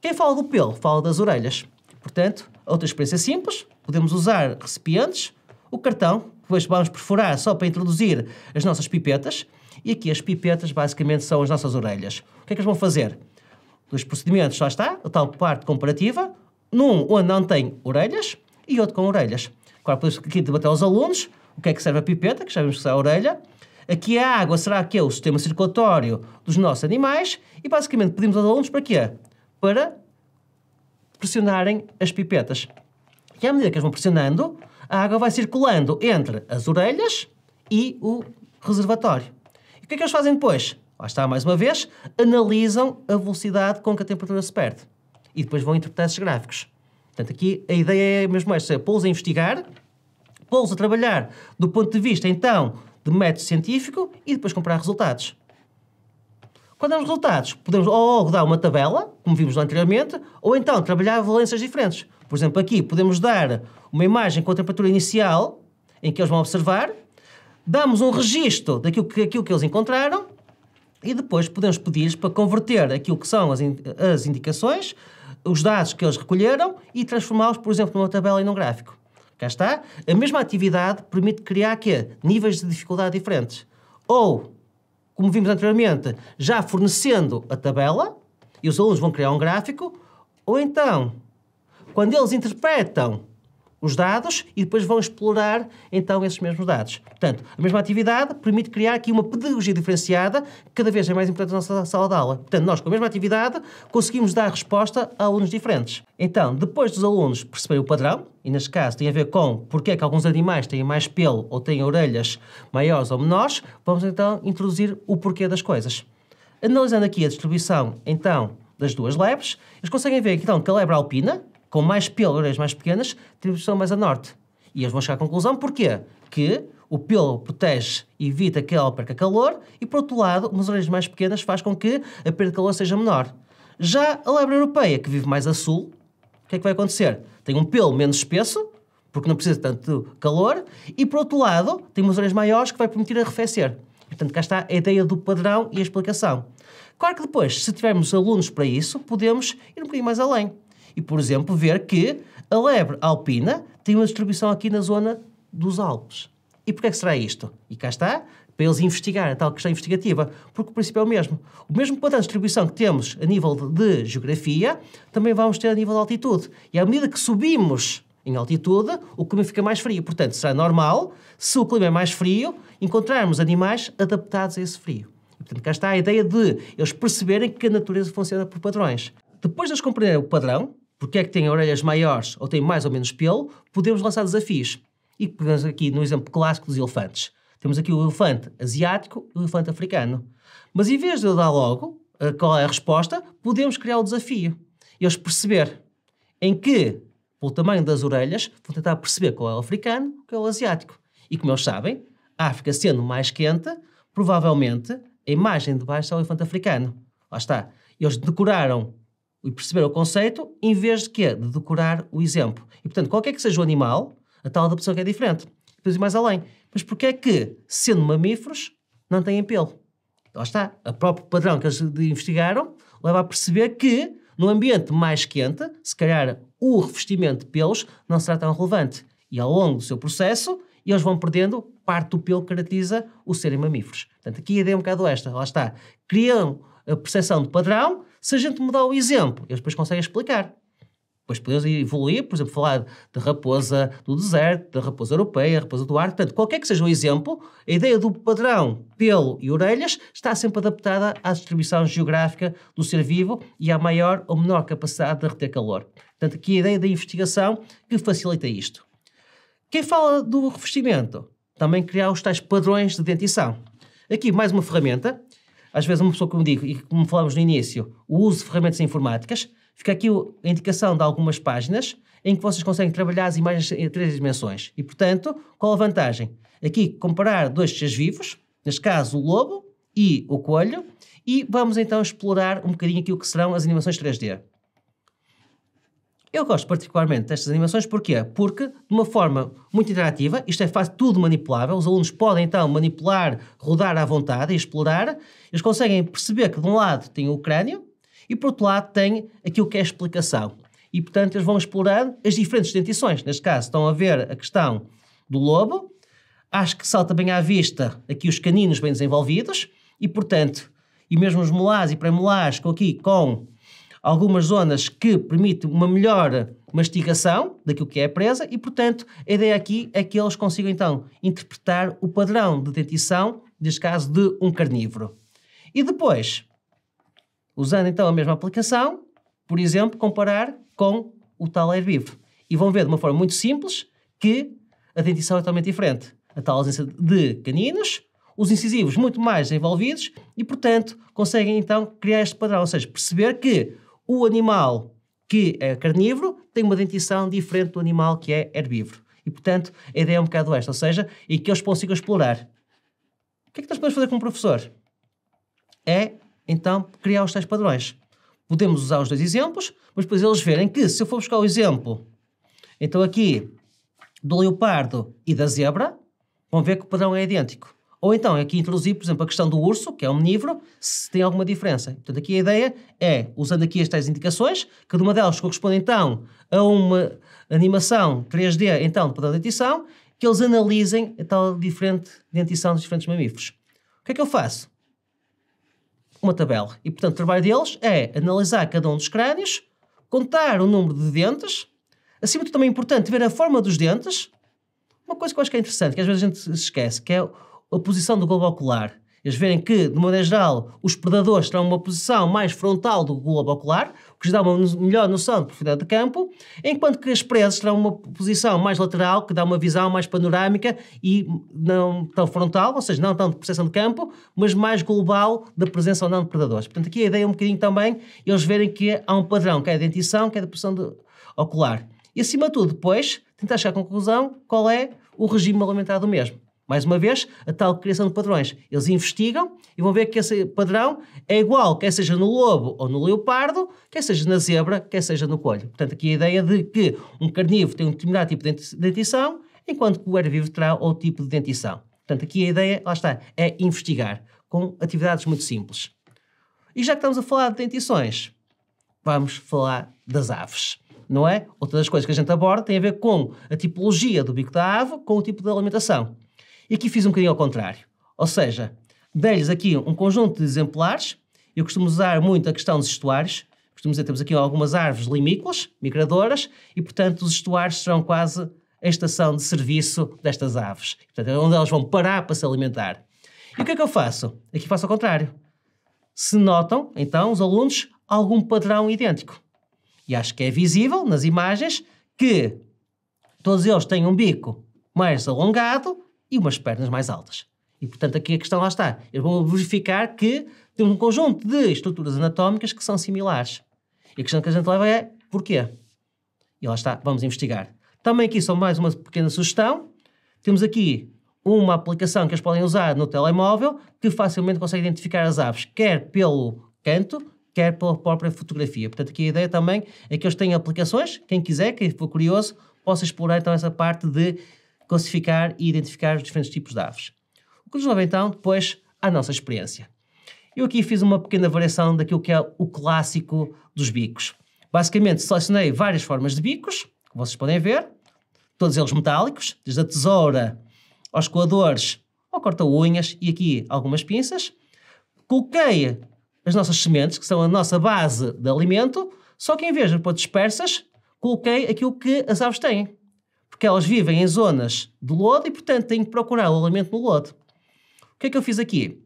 Quem fala do pelo, fala das orelhas. Portanto, outra experiência simples, podemos usar recipientes, o cartão, que hoje vamos perfurar só para introduzir as nossas pipetas, e aqui as pipetas basicamente são as nossas orelhas. O que é que eles vão fazer? Nos procedimentos só está a tal parte comparativa, num onde não tem orelhas e outro com orelhas. Agora, por isso aqui debater aos alunos o que é que serve a pipeta, que já vimos que serve a orelha. Aqui a água será que é o sistema circulatório dos nossos animais e basicamente pedimos aos alunos para quê? Para pressionarem as pipetas. E à medida que eles vão pressionando, a água vai circulando entre as orelhas e o reservatório. O que é que eles fazem depois? Lá está, mais uma vez, analisam a velocidade com que a temperatura se perde. E depois vão interpretar esses gráficos. Portanto, aqui a ideia é mesmo esta, é pô-los a investigar, pô-los a trabalhar do ponto de vista, então, de método científico e depois comprar resultados. Quando há resultados, podemos ou dar uma tabela, como vimos anteriormente, ou então trabalhar valências diferentes. Por exemplo, aqui podemos dar uma imagem com a temperatura inicial, em que eles vão observar, damos um registro daquilo que, aquilo que eles encontraram e depois podemos pedir-lhes para converter aquilo que são as, as indicações, os dados que eles recolheram e transformá-los, por exemplo, numa tabela e num gráfico. Cá está. A mesma atividade permite criar quê? níveis de dificuldade diferentes. Ou, como vimos anteriormente, já fornecendo a tabela, e os alunos vão criar um gráfico, ou então, quando eles interpretam os dados e depois vão explorar então esses mesmos dados. Portanto, a mesma atividade permite criar aqui uma pedagogia diferenciada que cada vez é mais importante na nossa sala de aula. Portanto, nós com a mesma atividade conseguimos dar resposta a alunos diferentes. Então, depois dos alunos perceberem o padrão, e neste caso tem a ver com porque é que alguns animais têm mais pelo ou têm orelhas maiores ou menores, vamos então introduzir o porquê das coisas. Analisando aqui a distribuição, então, das duas lebres, eles conseguem ver então, que a lebre alpina, com mais pelo, orelhas mais pequenas, são mais a norte. E eles vão chegar à conclusão porquê? Que o pelo protege e evita que ela perca calor e, por outro lado, umas orelhas mais pequenas faz com que a perda de calor seja menor. Já a lebre europeia, que vive mais a sul, o que é que vai acontecer? Tem um pelo menos espesso, porque não precisa de tanto calor, e por outro lado, tem umas orelhas maiores que vai permitir arrefecer. Portanto, cá está a ideia do padrão e a explicação. Claro que depois, se tivermos alunos para isso, podemos ir um bocadinho mais além e, por exemplo, ver que a lebre alpina tem uma distribuição aqui na zona dos Alpes. E porquê é que será isto? E cá está, para eles investigarem a tal questão investigativa, porque o princípio é o mesmo. O mesmo padrão de distribuição que temos a nível de, geografia, também vamos ter a nível de altitude. E à medida que subimos em altitude, o clima fica mais frio. Portanto, será normal, se o clima é mais frio, encontrarmos animais adaptados a esse frio. E, portanto, cá está a ideia de eles perceberem que a natureza funciona por padrões. Depois de eles compreenderem o padrão, porque é que têm orelhas maiores ou têm mais ou menos pelo, podemos lançar desafios. E pegamos aqui no exemplo clássico dos elefantes. Temos aqui o elefante asiático e o elefante africano. Mas em vez de eu dar logo eh, qual é a resposta, podemos criar o desafio. Eles perceber em que, pelo tamanho das orelhas, vão tentar perceber qual é o africano, qual é o asiático. E como eles sabem, a África sendo mais quente, provavelmente a imagem de baixo é o elefante africano. Lá está. Eles decoraram e perceber o conceito, em vez de quê? De decorar o exemplo. E, portanto, qualquer que seja o animal, a tal adaptação é diferente. Depois ir mais além. Mas porquê é que, sendo mamíferos, não têm pelo? Lá está. O próprio padrão que eles investigaram leva a perceber que, no ambiente mais quente, se calhar o revestimento de pelos não será tão relevante. E ao longo do seu processo, eles vão perdendo parte do pelo que caracteriza o serem mamíferos. Portanto, aqui a ideia é um bocado esta. Lá está. Criam a percepção de padrão se a gente mudar o exemplo, eles depois conseguem explicar. Depois podemos evoluir, por exemplo, falar da raposa do deserto, da raposa europeia, da raposa do ar. Portanto, qualquer que seja o exemplo, a ideia do padrão pelo e orelhas está sempre adaptada à distribuição geográfica do ser vivo e à maior ou menor capacidade de reter calor. Portanto, aqui a ideia da investigação que facilita isto. Quem fala do revestimento? Também criar os tais padrões de dentição. Aqui mais uma ferramenta às vezes uma pessoa, como digo, e como falámos no início, o uso de ferramentas informáticas, fica aqui a indicação de algumas páginas em que vocês conseguem trabalhar as imagens em três dimensões. E, portanto, qual a vantagem? Aqui, comparar dois seres vivos, neste caso o lobo e o coelho, e vamos então explorar um bocadinho aqui o que serão as animações 3D. Eu gosto particularmente destas animações porquê? Porque, de uma forma muito interativa, isto é fácil, tudo manipulável, os alunos podem então manipular, rodar à vontade e explorar, eles conseguem perceber que de um lado tem o crânio e por outro lado tem aquilo que é a explicação. E portanto eles vão explorando as diferentes dentições. Neste caso estão a ver a questão do lobo, acho que salta bem à vista aqui os caninos bem desenvolvidos e portanto, e mesmo os molares e molares com aqui com algumas zonas que permitem uma melhor mastigação daquilo que é a presa e, portanto, a ideia aqui é que eles consigam então interpretar o padrão de dentição, neste caso de um carnívoro. E depois, usando então a mesma aplicação, por exemplo, comparar com o tal herbívoro. E vão ver de uma forma muito simples que a dentição é totalmente diferente. A tal ausência de caninos, os incisivos muito mais envolvidos e, portanto, conseguem então criar este padrão, ou seja, perceber que o animal que é carnívoro tem uma dentição diferente do animal que é herbívoro. E, portanto, a ideia é um bocado esta, ou seja, e que eles consigam explorar. O que é que nós podemos fazer como professor? É, então, criar os tais padrões. Podemos usar os dois exemplos, mas depois eles verem que, se eu for buscar o exemplo, então aqui, do leopardo e da zebra, vão ver que o padrão é idêntico. Ou então, aqui é introduzir, por exemplo, a questão do urso, que é omnívoro, se tem alguma diferença. Portanto, aqui a ideia é, usando aqui estas indicações, que uma delas corresponde então a uma animação 3D, então, para a dentição, que eles analisem a tal diferente dentição dos diferentes mamíferos. O que é que eu faço? Uma tabela. E, portanto, o trabalho deles é analisar cada um dos crânios, contar o número de dentes, acima de tudo também é importante ver a forma dos dentes, uma coisa que eu acho que é interessante, que às vezes a gente se esquece, que é a posição do globo ocular. Eles verem que, de maneira geral, os predadores terão uma posição mais frontal do globo ocular, o que lhes dá uma melhor noção de profundidade de campo, enquanto que as presas terão uma posição mais lateral, que dá uma visão mais panorâmica e não tão frontal, ou seja, não tão de percepção de campo, mas mais global da presença ou não de predadores. Portanto, aqui a ideia é um bocadinho também eles verem que há um padrão, que é a dentição, que é a posição de ocular. E, acima de tudo, depois, tentar chegar à conclusão qual é o regime alimentar do mesmo. Mais uma vez, a tal criação de padrões. Eles investigam e vão ver que esse padrão é igual, quer seja no lobo ou no leopardo, quer seja na zebra, quer seja no coelho. Portanto, aqui a ideia de que um carnívoro tem um determinado tipo de dentição, enquanto que o herbívoro terá outro tipo de dentição. Portanto, aqui a ideia, lá está, é investigar, com atividades muito simples. E já que estamos a falar de dentições, vamos falar das aves não é? Outra das coisas que a gente aborda tem a ver com a tipologia do bico da ave, com o tipo de alimentação. E aqui fiz um bocadinho ao contrário. Ou seja, dei-lhes aqui um conjunto de exemplares, eu costumo usar muito a questão dos estuários, costumo dizer, temos aqui algumas árvores limícolas, migradoras, e portanto os estuários serão quase a estação de serviço destas aves. Portanto, é onde elas vão parar para se alimentar. E o que é que eu faço? Aqui faço ao contrário. Se notam, então, os alunos, algum padrão idêntico. E acho que é visível nas imagens que todos eles têm um bico mais alongado, e umas pernas mais altas. E, portanto, aqui a questão lá está. Eles vão verificar que temos um conjunto de estruturas anatómicas que são similares. E a questão que a gente leva é porquê? E lá está, vamos investigar. Também aqui só mais uma pequena sugestão. Temos aqui uma aplicação que eles podem usar no telemóvel que facilmente consegue identificar as aves, quer pelo canto, quer pela própria fotografia. Portanto, aqui a ideia também é que eles têm aplicações, quem quiser, quem for curioso, possa explorar então essa parte de classificar e identificar os diferentes tipos de aves. O que nos leva então depois à nossa experiência. Eu aqui fiz uma pequena variação daquilo que é o clássico dos bicos. Basicamente, selecionei várias formas de bicos, como vocês podem ver, todos eles metálicos, desde a tesoura aos coadores ao corta-unhas e aqui algumas pinças. Coloquei as nossas sementes, que são a nossa base de alimento, só que em vez de pôr dispersas, coloquei aquilo que as aves têm porque elas vivem em zonas de lodo e, portanto, têm que procurar o alimento no lodo. O que é que eu fiz aqui?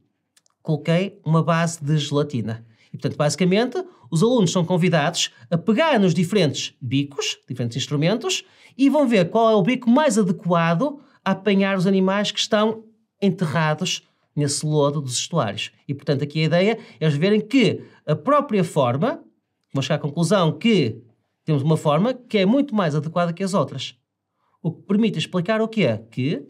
Coloquei uma base de gelatina. E, portanto, basicamente, os alunos são convidados a pegar nos diferentes bicos, diferentes instrumentos, e vão ver qual é o bico mais adequado a apanhar os animais que estão enterrados nesse lodo dos estuários. E, portanto, aqui a ideia é eles verem que a própria forma, vão chegar à conclusão que temos uma forma que é muito mais adequada que as outras. O que permite explicar o que é? Que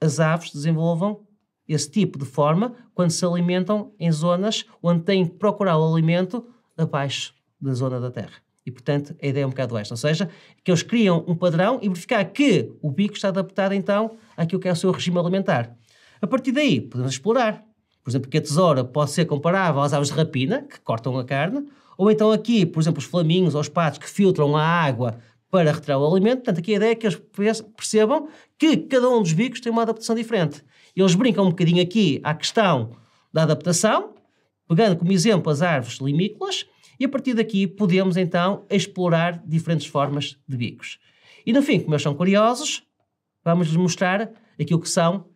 as aves desenvolvam esse tipo de forma quando se alimentam em zonas onde têm que procurar o alimento abaixo da zona da terra. E, portanto, a ideia é um bocado esta, ou seja, que eles criam um padrão e verificar que o bico está adaptado, então, àquilo que é o seu regime alimentar. A partir daí, podemos explorar. Por exemplo, que a tesoura pode ser comparável às aves de rapina, que cortam a carne, ou então aqui, por exemplo, os flamingos ou os patos que filtram a água para retirar o alimento. Portanto, aqui a ideia é que eles percebam que cada um dos bicos tem uma adaptação diferente. Eles brincam um bocadinho aqui à questão da adaptação, pegando como exemplo as árvores limícolas, e a partir daqui podemos então explorar diferentes formas de bicos. E no fim, como eles são curiosos, vamos-lhes mostrar aquilo que são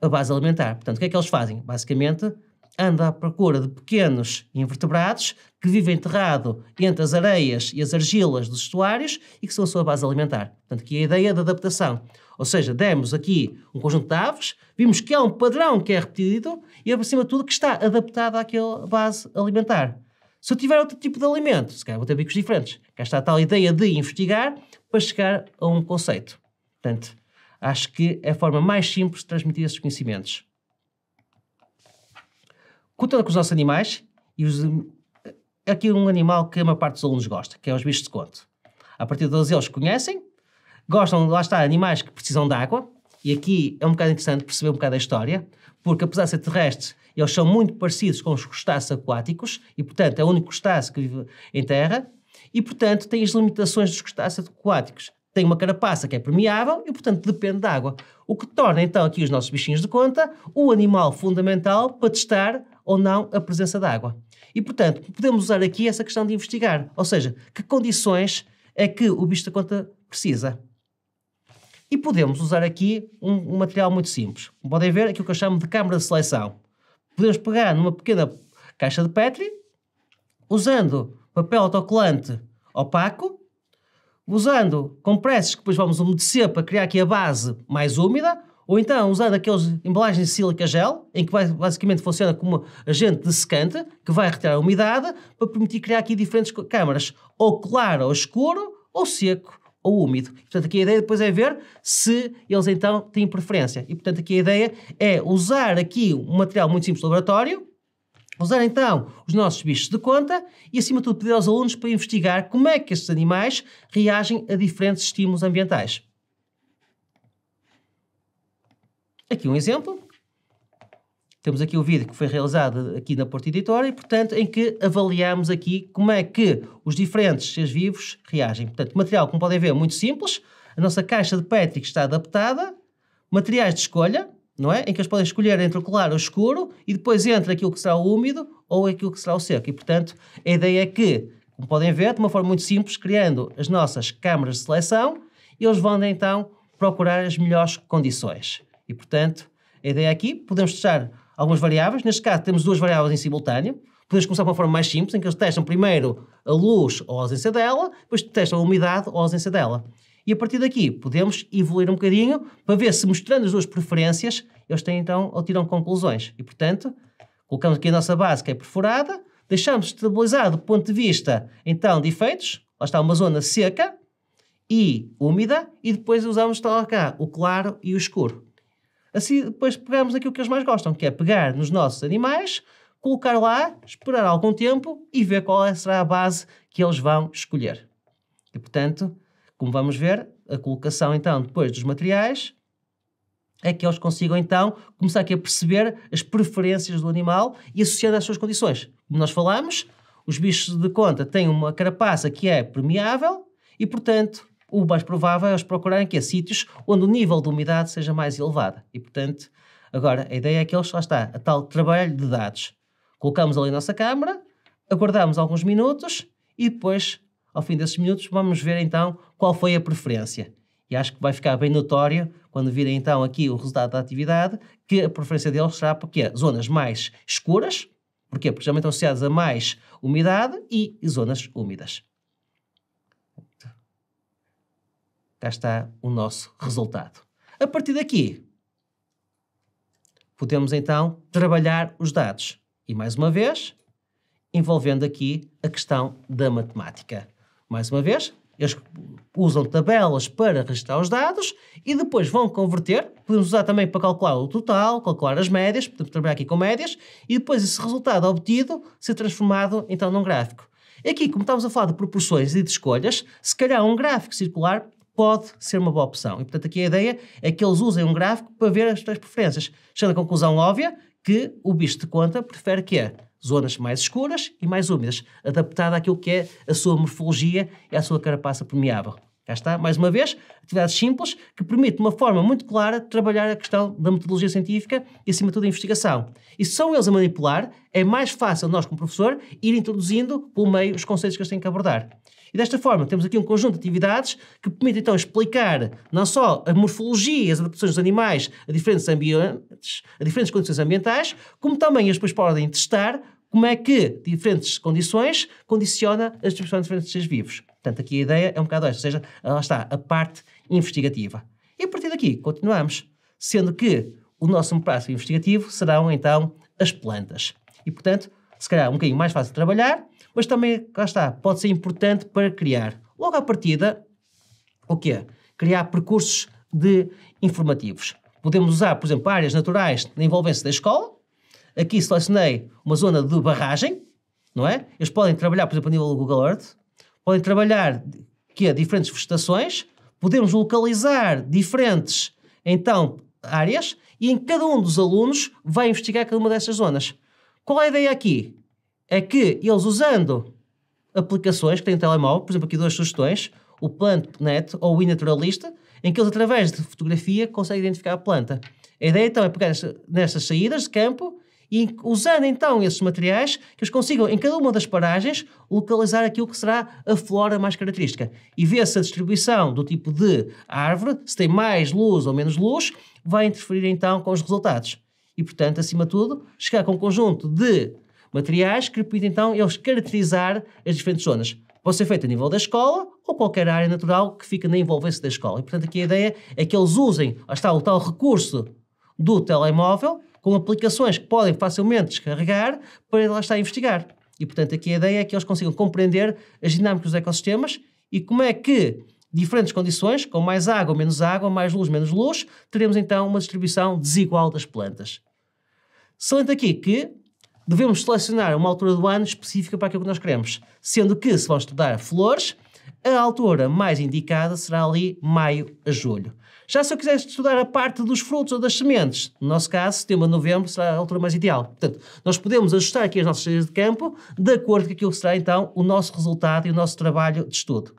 a base alimentar. Portanto, o que é que eles fazem? Basicamente, anda à procura de pequenos invertebrados que vivem enterrado entre as areias e as argilas dos estuários e que são a sua base alimentar. Portanto, que é a ideia da adaptação. Ou seja, demos aqui um conjunto de aves, vimos que há um padrão que é repetido e, acima de tudo, que está adaptado àquela base alimentar. Se eu tiver outro tipo de alimento, se calhar vou ter bicos diferentes. Cá está a tal ideia de investigar para chegar a um conceito. Portanto, acho que é a forma mais simples de transmitir esses conhecimentos conta com os nossos animais e os, aqui um animal que a maior parte dos alunos gosta, que é os bichos de conto. A partir de eles conhecem, gostam, lá está, animais que precisam de água, e aqui é um bocado interessante perceber um bocado a história, porque apesar de ser terrestres, eles são muito parecidos com os crustáceos aquáticos, e portanto é o único crustáceo que vive em terra, e portanto tem as limitações dos crustáceos aquáticos tem uma carapaça que é permeável e, portanto, depende da água. O que torna, então, aqui os nossos bichinhos de conta o animal fundamental para testar ou não a presença de água. E, portanto, podemos usar aqui essa questão de investigar, ou seja, que condições é que o bicho de conta precisa. E podemos usar aqui um, um material muito simples. Podem ver aqui o que eu chamo de câmara de seleção. Podemos pegar numa pequena caixa de Petri, usando papel autocolante opaco, usando compressos que depois vamos umedecer para criar aqui a base mais úmida, ou então usando aquelas embalagens de sílica gel, em que basicamente funciona como agente de secante, que vai retirar a umidade, para permitir criar aqui diferentes câmaras, ou claro, ou escuro, ou seco, ou úmido. Portanto, aqui a ideia depois é ver se eles então têm preferência. E portanto, aqui a ideia é usar aqui um material muito simples de laboratório, Usar então os nossos bichos de conta e, acima de tudo, pedir aos alunos para investigar como é que estes animais reagem a diferentes estímulos ambientais. Aqui um exemplo. Temos aqui o vídeo que foi realizado aqui na Porta Editora e, portanto, em que avaliamos aqui como é que os diferentes seres vivos reagem. Portanto, material, como podem ver, muito simples. A nossa caixa de Petri está adaptada. Materiais de escolha, não é? Em que eles podem escolher entre o claro e o escuro e depois entre aquilo que será o úmido ou aquilo que será o seco. E, portanto, a ideia é que, como podem ver, de uma forma muito simples, criando as nossas câmaras de seleção, eles vão então procurar as melhores condições. E, portanto, a ideia é aqui, podemos testar algumas variáveis. Neste caso, temos duas variáveis em simultâneo. Podemos começar de uma forma mais simples, em que eles testam primeiro a luz ou a ausência dela, depois testam a umidade ou a ausência dela e a partir daqui podemos evoluir um bocadinho para ver se mostrando as duas preferências eles têm então ou tiram conclusões. E portanto, colocamos aqui a nossa base que é perfurada, deixamos estabilizado do ponto de vista então de efeitos, lá está uma zona seca e úmida, e depois usamos então, cá o claro e o escuro. Assim depois pegamos aquilo que eles mais gostam, que é pegar nos nossos animais, colocar lá, esperar algum tempo e ver qual é será a base que eles vão escolher. E portanto, como vamos ver, a colocação então depois dos materiais é que eles consigam então começar aqui a perceber as preferências do animal e associando às suas condições. Como nós falamos, os bichos de conta têm uma carapaça que é permeável e, portanto, o mais provável é eles procurarem que sítios onde o nível de umidade seja mais elevado. E, portanto, agora a ideia é que eles, lá está, a tal trabalho de dados. Colocamos ali a nossa câmara, aguardamos alguns minutos e depois ao fim desses minutos, vamos ver então qual foi a preferência. E acho que vai ficar bem notório, quando virem então aqui o resultado da atividade, que a preferência deles será porque é zonas mais escuras, porque geralmente estão associadas a mais umidade e zonas úmidas. Cá está o nosso resultado. A partir daqui, podemos então trabalhar os dados. E mais uma vez, envolvendo aqui a questão da matemática. Mais uma vez, eles usam tabelas para registrar os dados e depois vão converter. Podemos usar também para calcular o total, calcular as médias, podemos trabalhar aqui com médias, e depois esse resultado obtido ser transformado então num gráfico. Aqui, como estávamos a falar de proporções e de escolhas, se calhar um gráfico circular pode ser uma boa opção. E, portanto, aqui a ideia é que eles usem um gráfico para ver as suas preferências, chegando à conclusão óbvia que o bicho de conta prefere que é zonas mais escuras e mais úmidas, adaptada àquilo que é a sua morfologia e à sua carapaça permeável. Cá está, mais uma vez, atividades simples que permite de uma forma muito clara trabalhar a questão da metodologia científica e, acima de tudo, a investigação. E se são eles a manipular, é mais fácil nós, como professor, ir introduzindo pelo meio os conceitos que eles têm que abordar. E desta forma temos aqui um conjunto de atividades que permite então explicar não só a morfologia e as adaptações dos animais a diferentes ambientes, a diferentes condições ambientais, como também eles pessoas podem testar como é que diferentes condições condiciona as distribuições de diferentes seres vivos. Portanto, aqui a ideia é um bocado esta, ou seja, lá está a parte investigativa. E a partir daqui continuamos, sendo que o nosso prazo investigativo serão então as plantas. E, portanto, se calhar um bocadinho mais fácil de trabalhar, mas também, cá está, pode ser importante para criar. Logo à partida, o quê? Criar percursos de informativos. Podemos usar, por exemplo, áreas naturais na envolvência da escola. Aqui selecionei uma zona de barragem, não é? Eles podem trabalhar, por exemplo, a nível do Google Earth. Podem trabalhar que diferentes vegetações. Podemos localizar diferentes, então, áreas. E em cada um dos alunos vai investigar cada uma dessas zonas. Qual é a ideia aqui? é que eles usando aplicações que têm telemóvel, por exemplo, aqui duas sugestões, o PlantNet ou o iNaturalista, em que eles, através de fotografia, conseguem identificar a planta. A ideia, então, é pegar nestas saídas de campo e, usando, então, esses materiais, que eles consigam, em cada uma das paragens, localizar aquilo que será a flora mais característica. E ver-se a distribuição do tipo de árvore, se tem mais luz ou menos luz, vai interferir, então, com os resultados. E, portanto, acima de tudo, chegar com um conjunto de materiais que permitem então eles caracterizar as diferentes zonas. Pode ser feito a nível da escola ou qualquer área natural que fica na envolvência da escola. E, portanto, aqui a ideia é que eles usem, está o tal recurso do telemóvel, com aplicações que podem facilmente descarregar para lá estar a investigar. E, portanto, aqui a ideia é que eles consigam compreender as dinâmicas dos ecossistemas e como é que diferentes condições, com mais água, menos água, mais luz, menos luz, teremos então uma distribuição desigual das plantas. Saliento aqui que devemos selecionar uma altura do ano específica para aquilo que nós queremos. Sendo que, se vamos estudar flores, a altura mais indicada será ali maio a julho. Já se eu quiser estudar a parte dos frutos ou das sementes, no nosso caso, setembro a novembro será a altura mais ideal. Portanto, nós podemos ajustar aqui as nossas saídas de campo de acordo com aquilo que será então o nosso resultado e o nosso trabalho de estudo.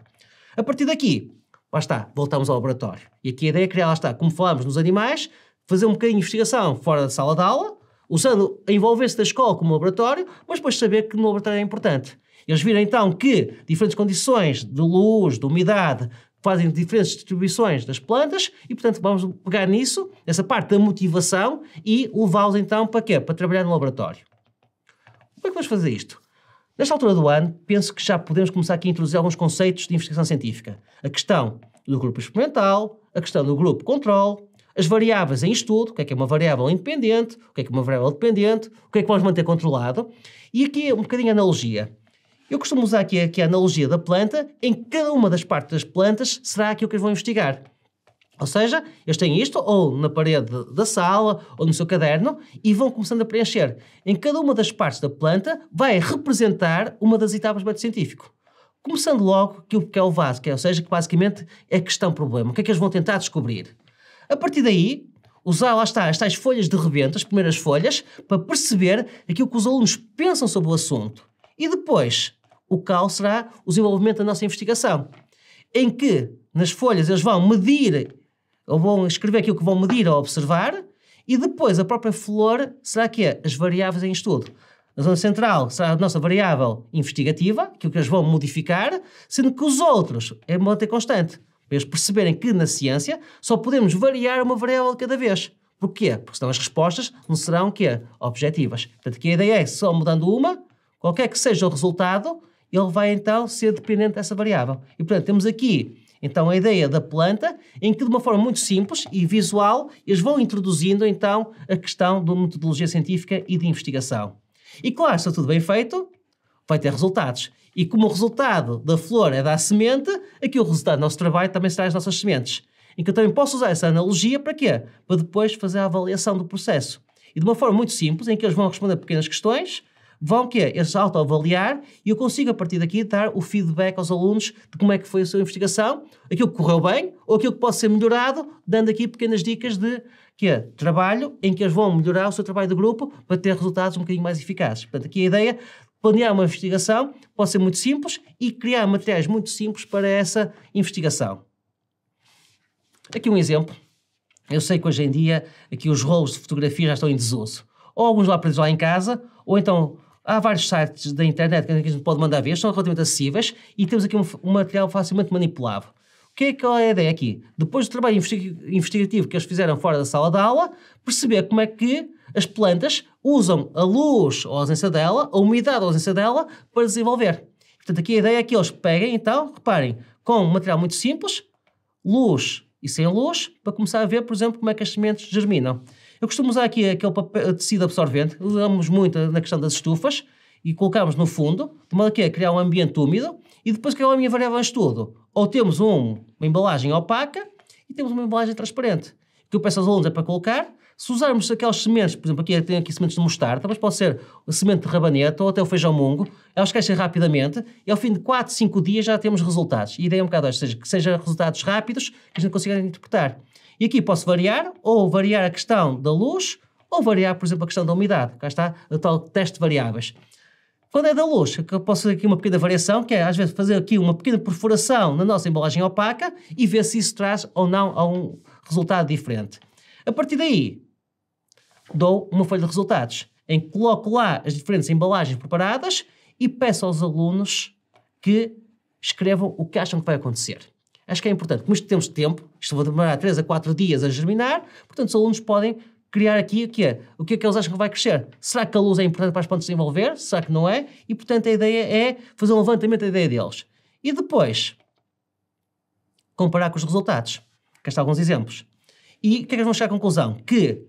A partir daqui, lá está, voltamos ao laboratório. E aqui a ideia é criar, lá está, como falámos nos animais, fazer um bocadinho de investigação fora da sala de aula, usando a se da escola como laboratório, mas depois saber que no laboratório é importante. Eles viram então que diferentes condições de luz, de umidade, fazem diferentes distribuições das plantas e, portanto, vamos pegar nisso, essa parte da motivação e levá-los então para quê? Para trabalhar no laboratório. Como é que vamos fazer isto? Nesta altura do ano, penso que já podemos começar aqui a introduzir alguns conceitos de investigação científica. A questão do grupo experimental, a questão do grupo controle, as variáveis em estudo, o que é que é uma variável independente, o que é que é uma variável dependente, o que é que vamos manter controlado. E aqui é um bocadinho a analogia. Eu costumo usar aqui, aqui a analogia da planta, em cada uma das partes das plantas será aquilo que eles vão investigar. Ou seja, eles têm isto ou na parede da sala ou no seu caderno e vão começando a preencher. Em cada uma das partes da planta vai representar uma das etapas do método científico. Começando logo que o que é o vaso, que é, ou seja, que basicamente é questão-problema. O que é que eles vão tentar descobrir? A partir daí, usar, lá está, as tais folhas de rebento, as primeiras folhas, para perceber aquilo que os alunos pensam sobre o assunto. E depois, o cal será o desenvolvimento da nossa investigação, em que nas folhas eles vão medir, ou vão escrever aquilo que vão medir ou observar, e depois a própria flor será que é as variáveis em estudo. A zona central será a nossa variável investigativa, que o que eles vão modificar, sendo que os outros é manter constante. Para eles perceberem que na ciência só podemos variar uma variável cada vez. Porquê? Porque senão as respostas não serão quê? objetivas. Portanto, que a ideia é só mudando uma, qualquer que seja o resultado, ele vai então ser dependente dessa variável. E portanto, temos aqui então a ideia da planta, em que de uma forma muito simples e visual, eles vão introduzindo então a questão da metodologia científica e de investigação. E claro, se é tudo bem feito, vai ter resultados. E como o resultado da flor é da semente, aqui o resultado do nosso trabalho também será as nossas sementes. Em que eu também posso usar essa analogia para quê? Para depois fazer a avaliação do processo. E de uma forma muito simples, em que eles vão responder pequenas questões, vão que eles autoavaliar e eu consigo a partir daqui dar o feedback aos alunos de como é que foi a sua investigação, aquilo que correu bem ou aquilo que pode ser melhorado, dando aqui pequenas dicas de que é trabalho em que eles vão melhorar o seu trabalho de grupo para ter resultados um bocadinho mais eficazes. Portanto, aqui a ideia planear uma investigação pode ser muito simples e criar materiais muito simples para essa investigação. Aqui um exemplo. Eu sei que hoje em dia aqui os rolos de fotografia já estão em desuso. Ou alguns lá presos lá em casa, ou então há vários sites da internet que a gente pode mandar ver, são relativamente acessíveis e temos aqui um, um material facilmente manipulável que é a ideia aqui? Depois do trabalho investigativo que eles fizeram fora da sala de aula, perceber como é que as plantas usam a luz ou a ausência dela, a umidade ou a ausência dela, para desenvolver. Portanto, aqui a ideia é que eles peguem, então, reparem, com um material muito simples, luz e sem luz, para começar a ver, por exemplo, como é que as sementes germinam. Eu costumo usar aqui aquele papel, tecido absorvente, usamos muito na questão das estufas, e colocamos no fundo, de modo que é criar um ambiente úmido, e depois que é a minha variável em estudo? Ou temos um, uma embalagem opaca e temos uma embalagem transparente. O que eu peço aos alunos é para colocar. Se usarmos aquelas sementes, por exemplo, aqui é, tem aqui sementes de mostarda, mas pode ser a semente de rabaneta ou até o feijão mungo, elas crescem rapidamente e ao fim de 4, 5 dias já temos resultados. E a ideia é um bocado ou seja, que sejam resultados rápidos que a gente consiga interpretar. E aqui posso variar, ou variar a questão da luz, ou variar, por exemplo, a questão da umidade. Cá está o tal teste de variáveis. Quando é da luz, que eu posso fazer aqui uma pequena variação, que é às vezes fazer aqui uma pequena perfuração na nossa embalagem opaca e ver se isso traz ou não a um resultado diferente. A partir daí, dou uma folha de resultados, em que coloco lá as diferentes embalagens preparadas e peço aos alunos que escrevam o que acham que vai acontecer. Acho que é importante, como isto temos tempo, isto vai demorar 3 a 4 dias a germinar, portanto os alunos podem criar aqui o que é? O que é que eles acham que vai crescer? Será que a luz é importante para as plantas desenvolver? Será que não é? E, portanto, a ideia é fazer um levantamento da ideia deles. E depois, comparar com os resultados. Cá está alguns exemplos. E o que é que vão chegar à conclusão? Que,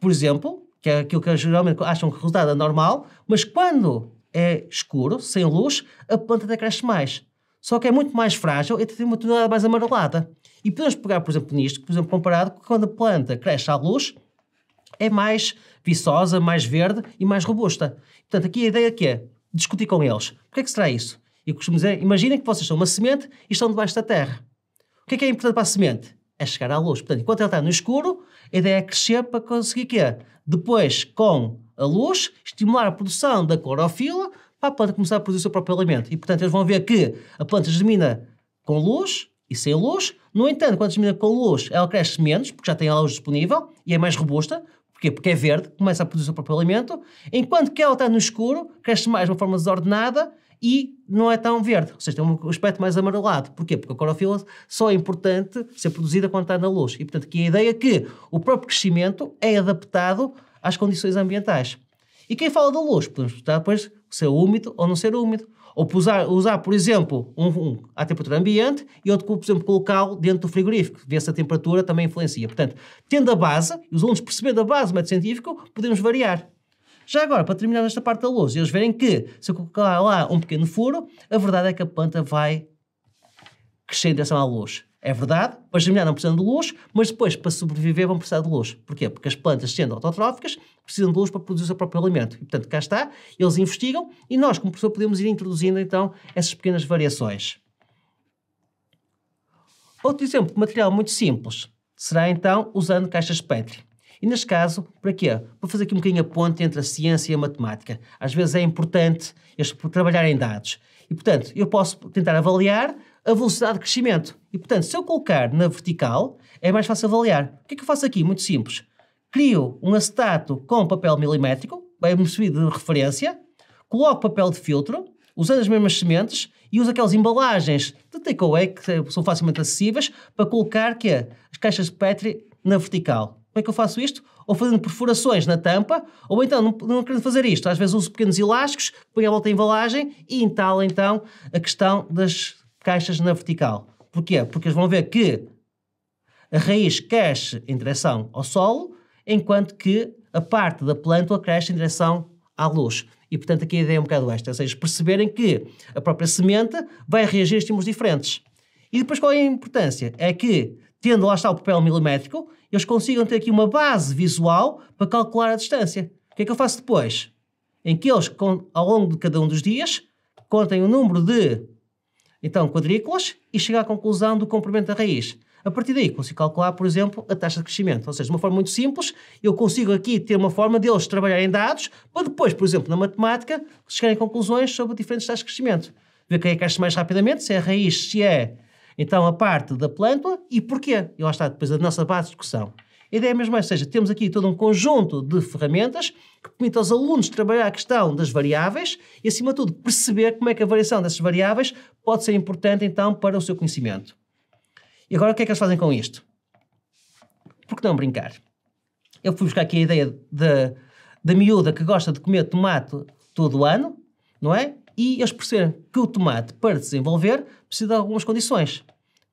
por exemplo, que é aquilo que geralmente acham que o resultado é normal, mas quando é escuro, sem luz, a planta até cresce mais. Só que é muito mais frágil e tem uma tonalidade mais amarelada. E podemos pegar, por exemplo, nisto, por exemplo, comparado com quando a planta cresce à luz é mais viçosa, mais verde e mais robusta. Portanto, aqui a ideia que é discutir com eles. O que é que será isso? E costumo dizer, imaginem que vocês são uma semente e estão debaixo da terra. O que é que é importante para a semente? É chegar à luz. Portanto, enquanto ela está no escuro, a ideia é crescer para conseguir quê? Depois, com a luz, estimular a produção da clorofila para a planta começar a produzir o seu próprio alimento. E, portanto, eles vão ver que a planta germina com luz e sem luz. No entanto, quando germina com luz, ela cresce menos, porque já tem a luz disponível e é mais robusta. Porquê? Porque é verde, começa a produzir o próprio alimento, enquanto que ela está no escuro, cresce mais de uma forma desordenada e não é tão verde, ou seja, tem um aspecto mais amarelado. Porquê? Porque a clorofila só é importante ser produzida quando está na luz. E, portanto, que a ideia é que o próprio crescimento é adaptado às condições ambientais. E quem fala da luz? Podemos estar depois ser é úmido ou não ser úmido. Ou usar, usar por exemplo, um, um à temperatura ambiente e outro, por exemplo, colocá-lo dentro do frigorífico, ver se a temperatura também influencia. Portanto, tendo a base, e os alunos percebendo a base do método científico, podemos variar. Já agora, para terminar esta parte da lousa, eles verem que, se eu colocar lá um pequeno furo, a verdade é que a planta vai crescer em direção à luz. É verdade, para germinar não precisam de luz, mas depois, para sobreviver, vão precisar de luz. Porquê? Porque as plantas, sendo autotróficas, precisam de luz para produzir o seu próprio alimento. E, portanto, cá está, eles investigam e nós, como professor, podemos ir introduzindo, então, essas pequenas variações. Outro exemplo de material muito simples será, então, usando caixas Petri. E neste caso, para quê? Para fazer aqui um bocadinho a ponte entre a ciência e a matemática. Às vezes é importante este, trabalhar em dados. E, portanto, eu posso tentar avaliar a velocidade de crescimento. E, portanto, se eu colocar na vertical, é mais fácil avaliar. O que é que eu faço aqui? Muito simples. Crio um acetato com papel milimétrico, bem percebido de referência, coloco papel de filtro, usando as mesmas sementes e uso aquelas embalagens de takeaway que são facilmente acessíveis para colocar que é as caixas de Petri na vertical. Como é que eu faço isto? Ou fazendo perfurações na tampa, ou então, não, não querendo fazer isto, às vezes uso pequenos elásticos, põe a volta a embalagem e entalo então a questão das caixas na vertical. Porquê? Porque eles vão ver que a raiz cresce em direção ao solo, enquanto que a parte da plântula cresce em direção à luz. E, portanto, aqui a ideia é um bocado esta, ou seja, perceberem que a própria semente vai reagir a estímulos diferentes. E depois qual é a importância? É que, tendo lá está o papel milimétrico, eles consigam ter aqui uma base visual para calcular a distância. O que é que eu faço depois? Em que eles, ao longo de cada um dos dias, contem o número de então, quadrículas e chegar à conclusão do comprimento da raiz. A partir daí, consigo calcular, por exemplo, a taxa de crescimento. Ou seja, de uma forma muito simples, eu consigo aqui ter uma forma deles trabalharem dados para depois, por exemplo, na matemática, chegarem a conclusões sobre diferentes taxas de crescimento. Ver quem é que cresce mais rapidamente, se é a raiz, se é então a parte da plântula e porquê. E lá está depois a nossa base de discussão. A ideia é mesmo é, ou seja, temos aqui todo um conjunto de ferramentas que permite aos alunos trabalhar a questão das variáveis e, acima de tudo, perceber como é que a variação dessas variáveis pode ser importante, então, para o seu conhecimento. E agora, o que é que eles fazem com isto? Por que não brincar? Eu fui buscar aqui a ideia da miúda que gosta de comer tomate todo o ano, não é? E eles perceberam que o tomate, para desenvolver, precisa de algumas condições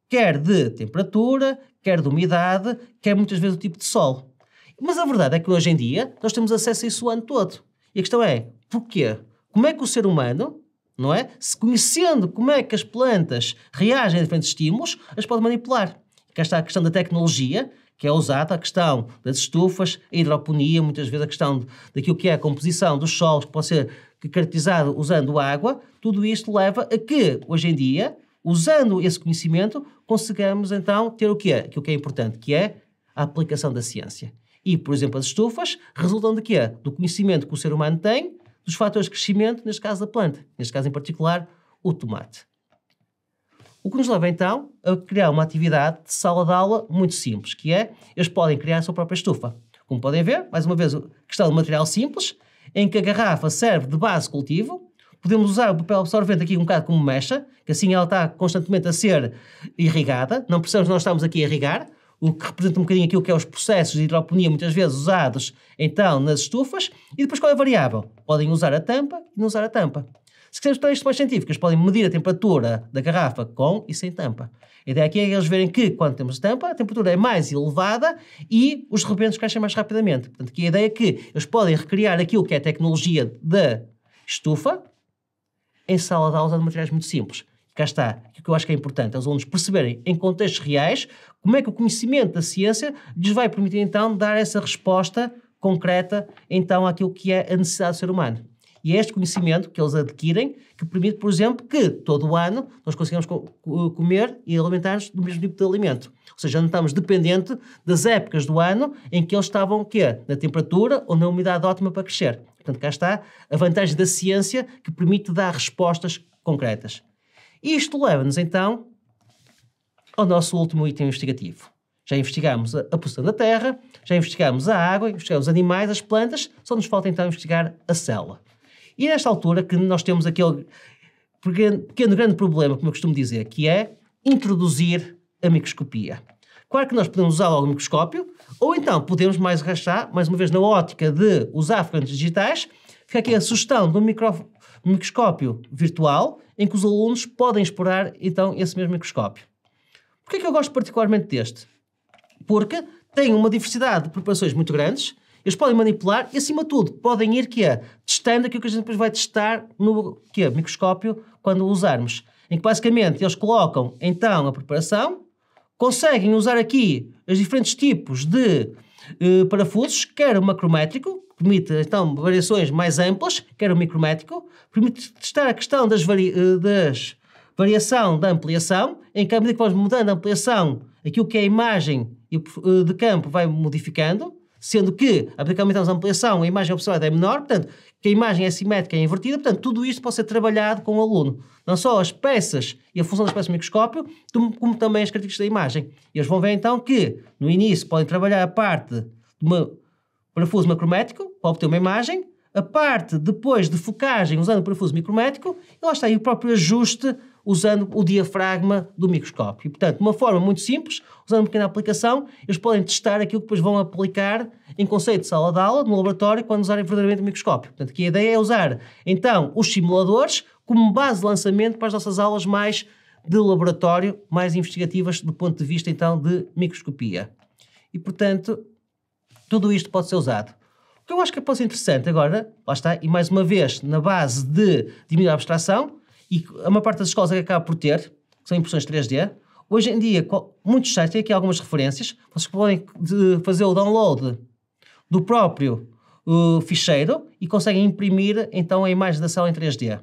quer de temperatura, quer de umidade, quer muitas vezes do tipo de sol. Mas a verdade é que hoje em dia nós temos acesso a isso o ano todo. E a questão é, porquê? Como é que o ser humano, não é? Se conhecendo como é que as plantas reagem a diferentes estímulos, as pode manipular. Cá está a questão da tecnologia, que é usada, a questão das estufas, a hidroponia, muitas vezes a questão daquilo que é a composição dos solos, que pode ser caracterizado usando água, tudo isto leva a que, hoje em dia, usando esse conhecimento, conseguimos então ter o que é, que o que é importante, que é a aplicação da ciência. E, por exemplo, as estufas resultam de quê? Do conhecimento que o ser humano tem, dos fatores de crescimento, neste caso da planta, neste caso em particular, o tomate. O que nos leva então a criar uma atividade de sala de aula muito simples, que é eles podem criar a sua própria estufa. Como podem ver, mais uma vez, questão de material simples, em que a garrafa serve de base cultivo, podemos usar o papel absorvente aqui um bocado como mecha, que assim ela está constantemente a ser irrigada, não precisamos nós estamos aqui a irrigar, o que representa um bocadinho aquilo que é os processos de hidroponia muitas vezes usados então nas estufas, e depois qual é a variável? Podem usar a tampa e não usar a tampa. Se quisermos ter isto mais científicas, podem medir a temperatura da garrafa com e sem tampa. A ideia aqui é eles verem que, quando temos tampa, a temperatura é mais elevada e os rebentos crescem mais rapidamente. Portanto, aqui a ideia é que eles podem recriar aquilo que é a tecnologia da estufa, em sala de aula de materiais muito simples. Cá está, é o que eu acho que é importante, os alunos perceberem em contextos reais como é que o conhecimento da ciência lhes vai permitir então dar essa resposta concreta então àquilo que é a necessidade do ser humano. E é este conhecimento que eles adquirem que permite, por exemplo, que todo o ano nós consigamos comer e alimentar-nos do mesmo tipo de alimento. Ou seja, não estamos dependente das épocas do ano em que eles estavam quê? na temperatura ou na umidade ótima para crescer. Portanto, cá está a vantagem da ciência que permite dar respostas concretas. Isto leva-nos então ao nosso último item investigativo. Já investigamos a posição da Terra, já investigamos a água, investigamos os animais, as plantas, só nos falta então investigar a célula. E é nesta altura que nós temos aquele pequeno grande problema, como eu costumo dizer, que é introduzir a microscopia. Claro que nós podemos usar logo o microscópio, ou então podemos mais rachar mais uma vez na ótica de usar frentes digitais, fica aqui a sugestão de micro... microscópio virtual, em que os alunos podem explorar então esse mesmo microscópio. Porquê é que eu gosto particularmente deste? Porque tem uma diversidade de preparações muito grandes, eles podem manipular e, acima de tudo, podem ir que é, testando aquilo que a gente depois vai testar no que é, microscópio quando o usarmos. Em que, basicamente, eles colocam, então, a preparação, conseguem usar aqui os diferentes tipos de uh, parafusos, quer o macrométrico, que permite então variações mais amplas, quer o micrométrico, permite testar a questão das, vari eh, das variação da ampliação, em que à medida que vamos mudando a ampliação, aquilo que é a imagem eh, de campo vai modificando, sendo que, aplicando a ampliação, a imagem observada é menor, portanto, que a imagem é simétrica e é invertida, portanto, tudo isto pode ser trabalhado com o aluno. Não só as peças e a função das peças do microscópio, como também as características da imagem. Eles vão ver então que, no início, podem trabalhar a parte de um parafuso macrométrico para obter uma imagem, a parte depois de focagem usando o parafuso micrométrico, e lá está aí o próprio ajuste usando o diafragma do microscópio. E, portanto, de uma forma muito simples, usando uma pequena aplicação, eles podem testar aquilo que depois vão aplicar em conceito de sala de aula, no laboratório, quando usarem verdadeiramente o microscópio. Portanto, a ideia é usar, então, os simuladores como base de lançamento para as nossas aulas mais de laboratório, mais investigativas do ponto de vista, então, de microscopia. E, portanto, tudo isto pode ser usado. O que eu acho que é interessante agora, lá está, e mais uma vez, na base de diminuir a abstração, e a maior parte das escolas é acaba por ter, que são impressões 3D. Hoje em dia, muitos sites têm aqui algumas referências, vocês podem fazer o download do próprio uh, ficheiro e conseguem imprimir então a imagem da sala em 3D.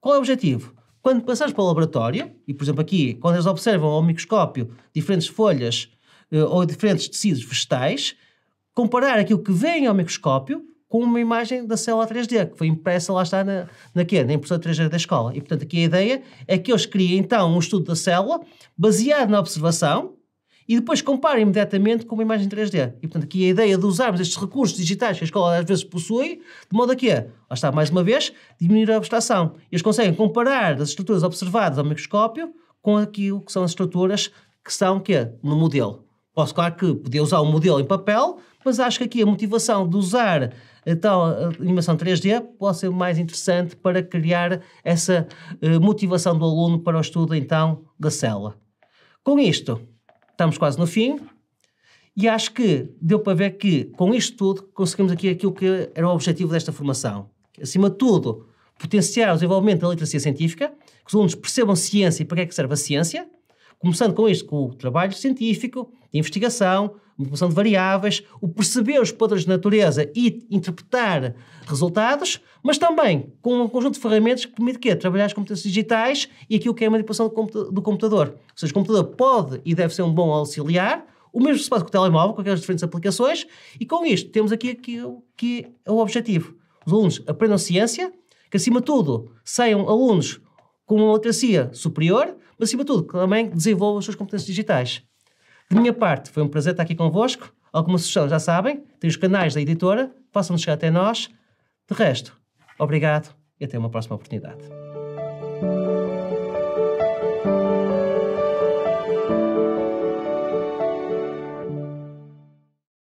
Qual é o objetivo? Quando passamos para o laboratório, e por exemplo aqui, quando eles observam ao microscópio diferentes folhas uh, ou diferentes tecidos vegetais, comparar aquilo que vem ao microscópio com uma imagem da célula 3D, que foi impressa lá está na, na, quê? na impressora 3D da escola. E, portanto, aqui a ideia é que eles criem, então, um estudo da célula baseado na observação e depois comparem imediatamente com uma imagem 3D. E, portanto, aqui a ideia de usarmos estes recursos digitais que a escola às vezes possui, de modo a quê? Lá está, mais uma vez, diminuir a abstração. Eles conseguem comparar as estruturas observadas ao microscópio com aquilo que são as estruturas que são quê? no modelo. Posso, claro que podia usar o um modelo em papel, mas acho que aqui a motivação de usar tal então, animação 3D pode ser mais interessante para criar essa eh, motivação do aluno para o estudo, então, da célula. Com isto, estamos quase no fim. E acho que deu para ver que, com isto tudo, conseguimos aqui aquilo que era o objetivo desta formação. Acima de tudo, potenciar o desenvolvimento da literacia científica, que os alunos percebam ciência e para que é que serve a ciência, começando com isto, com o trabalho científico, de investigação, manipulação de variáveis, o perceber os padrões de natureza e interpretar resultados, mas também com um conjunto de ferramentas que permite que trabalhar as competências digitais e aquilo que é a manipulação do computador. Ou seja, o computador pode e deve ser um bom auxiliar, o mesmo se passa com o telemóvel, com aquelas diferentes aplicações, e com isto temos aqui aquilo que é o objetivo. Os alunos aprendam ciência, que acima de tudo saiam alunos com uma literacia superior, mas acima de tudo que também desenvolvam as suas competências digitais. De minha parte, foi um prazer estar aqui convosco. Alguma sugestão, já sabem, tem os canais da editora, possam chegar até nós. De resto, obrigado e até uma próxima oportunidade.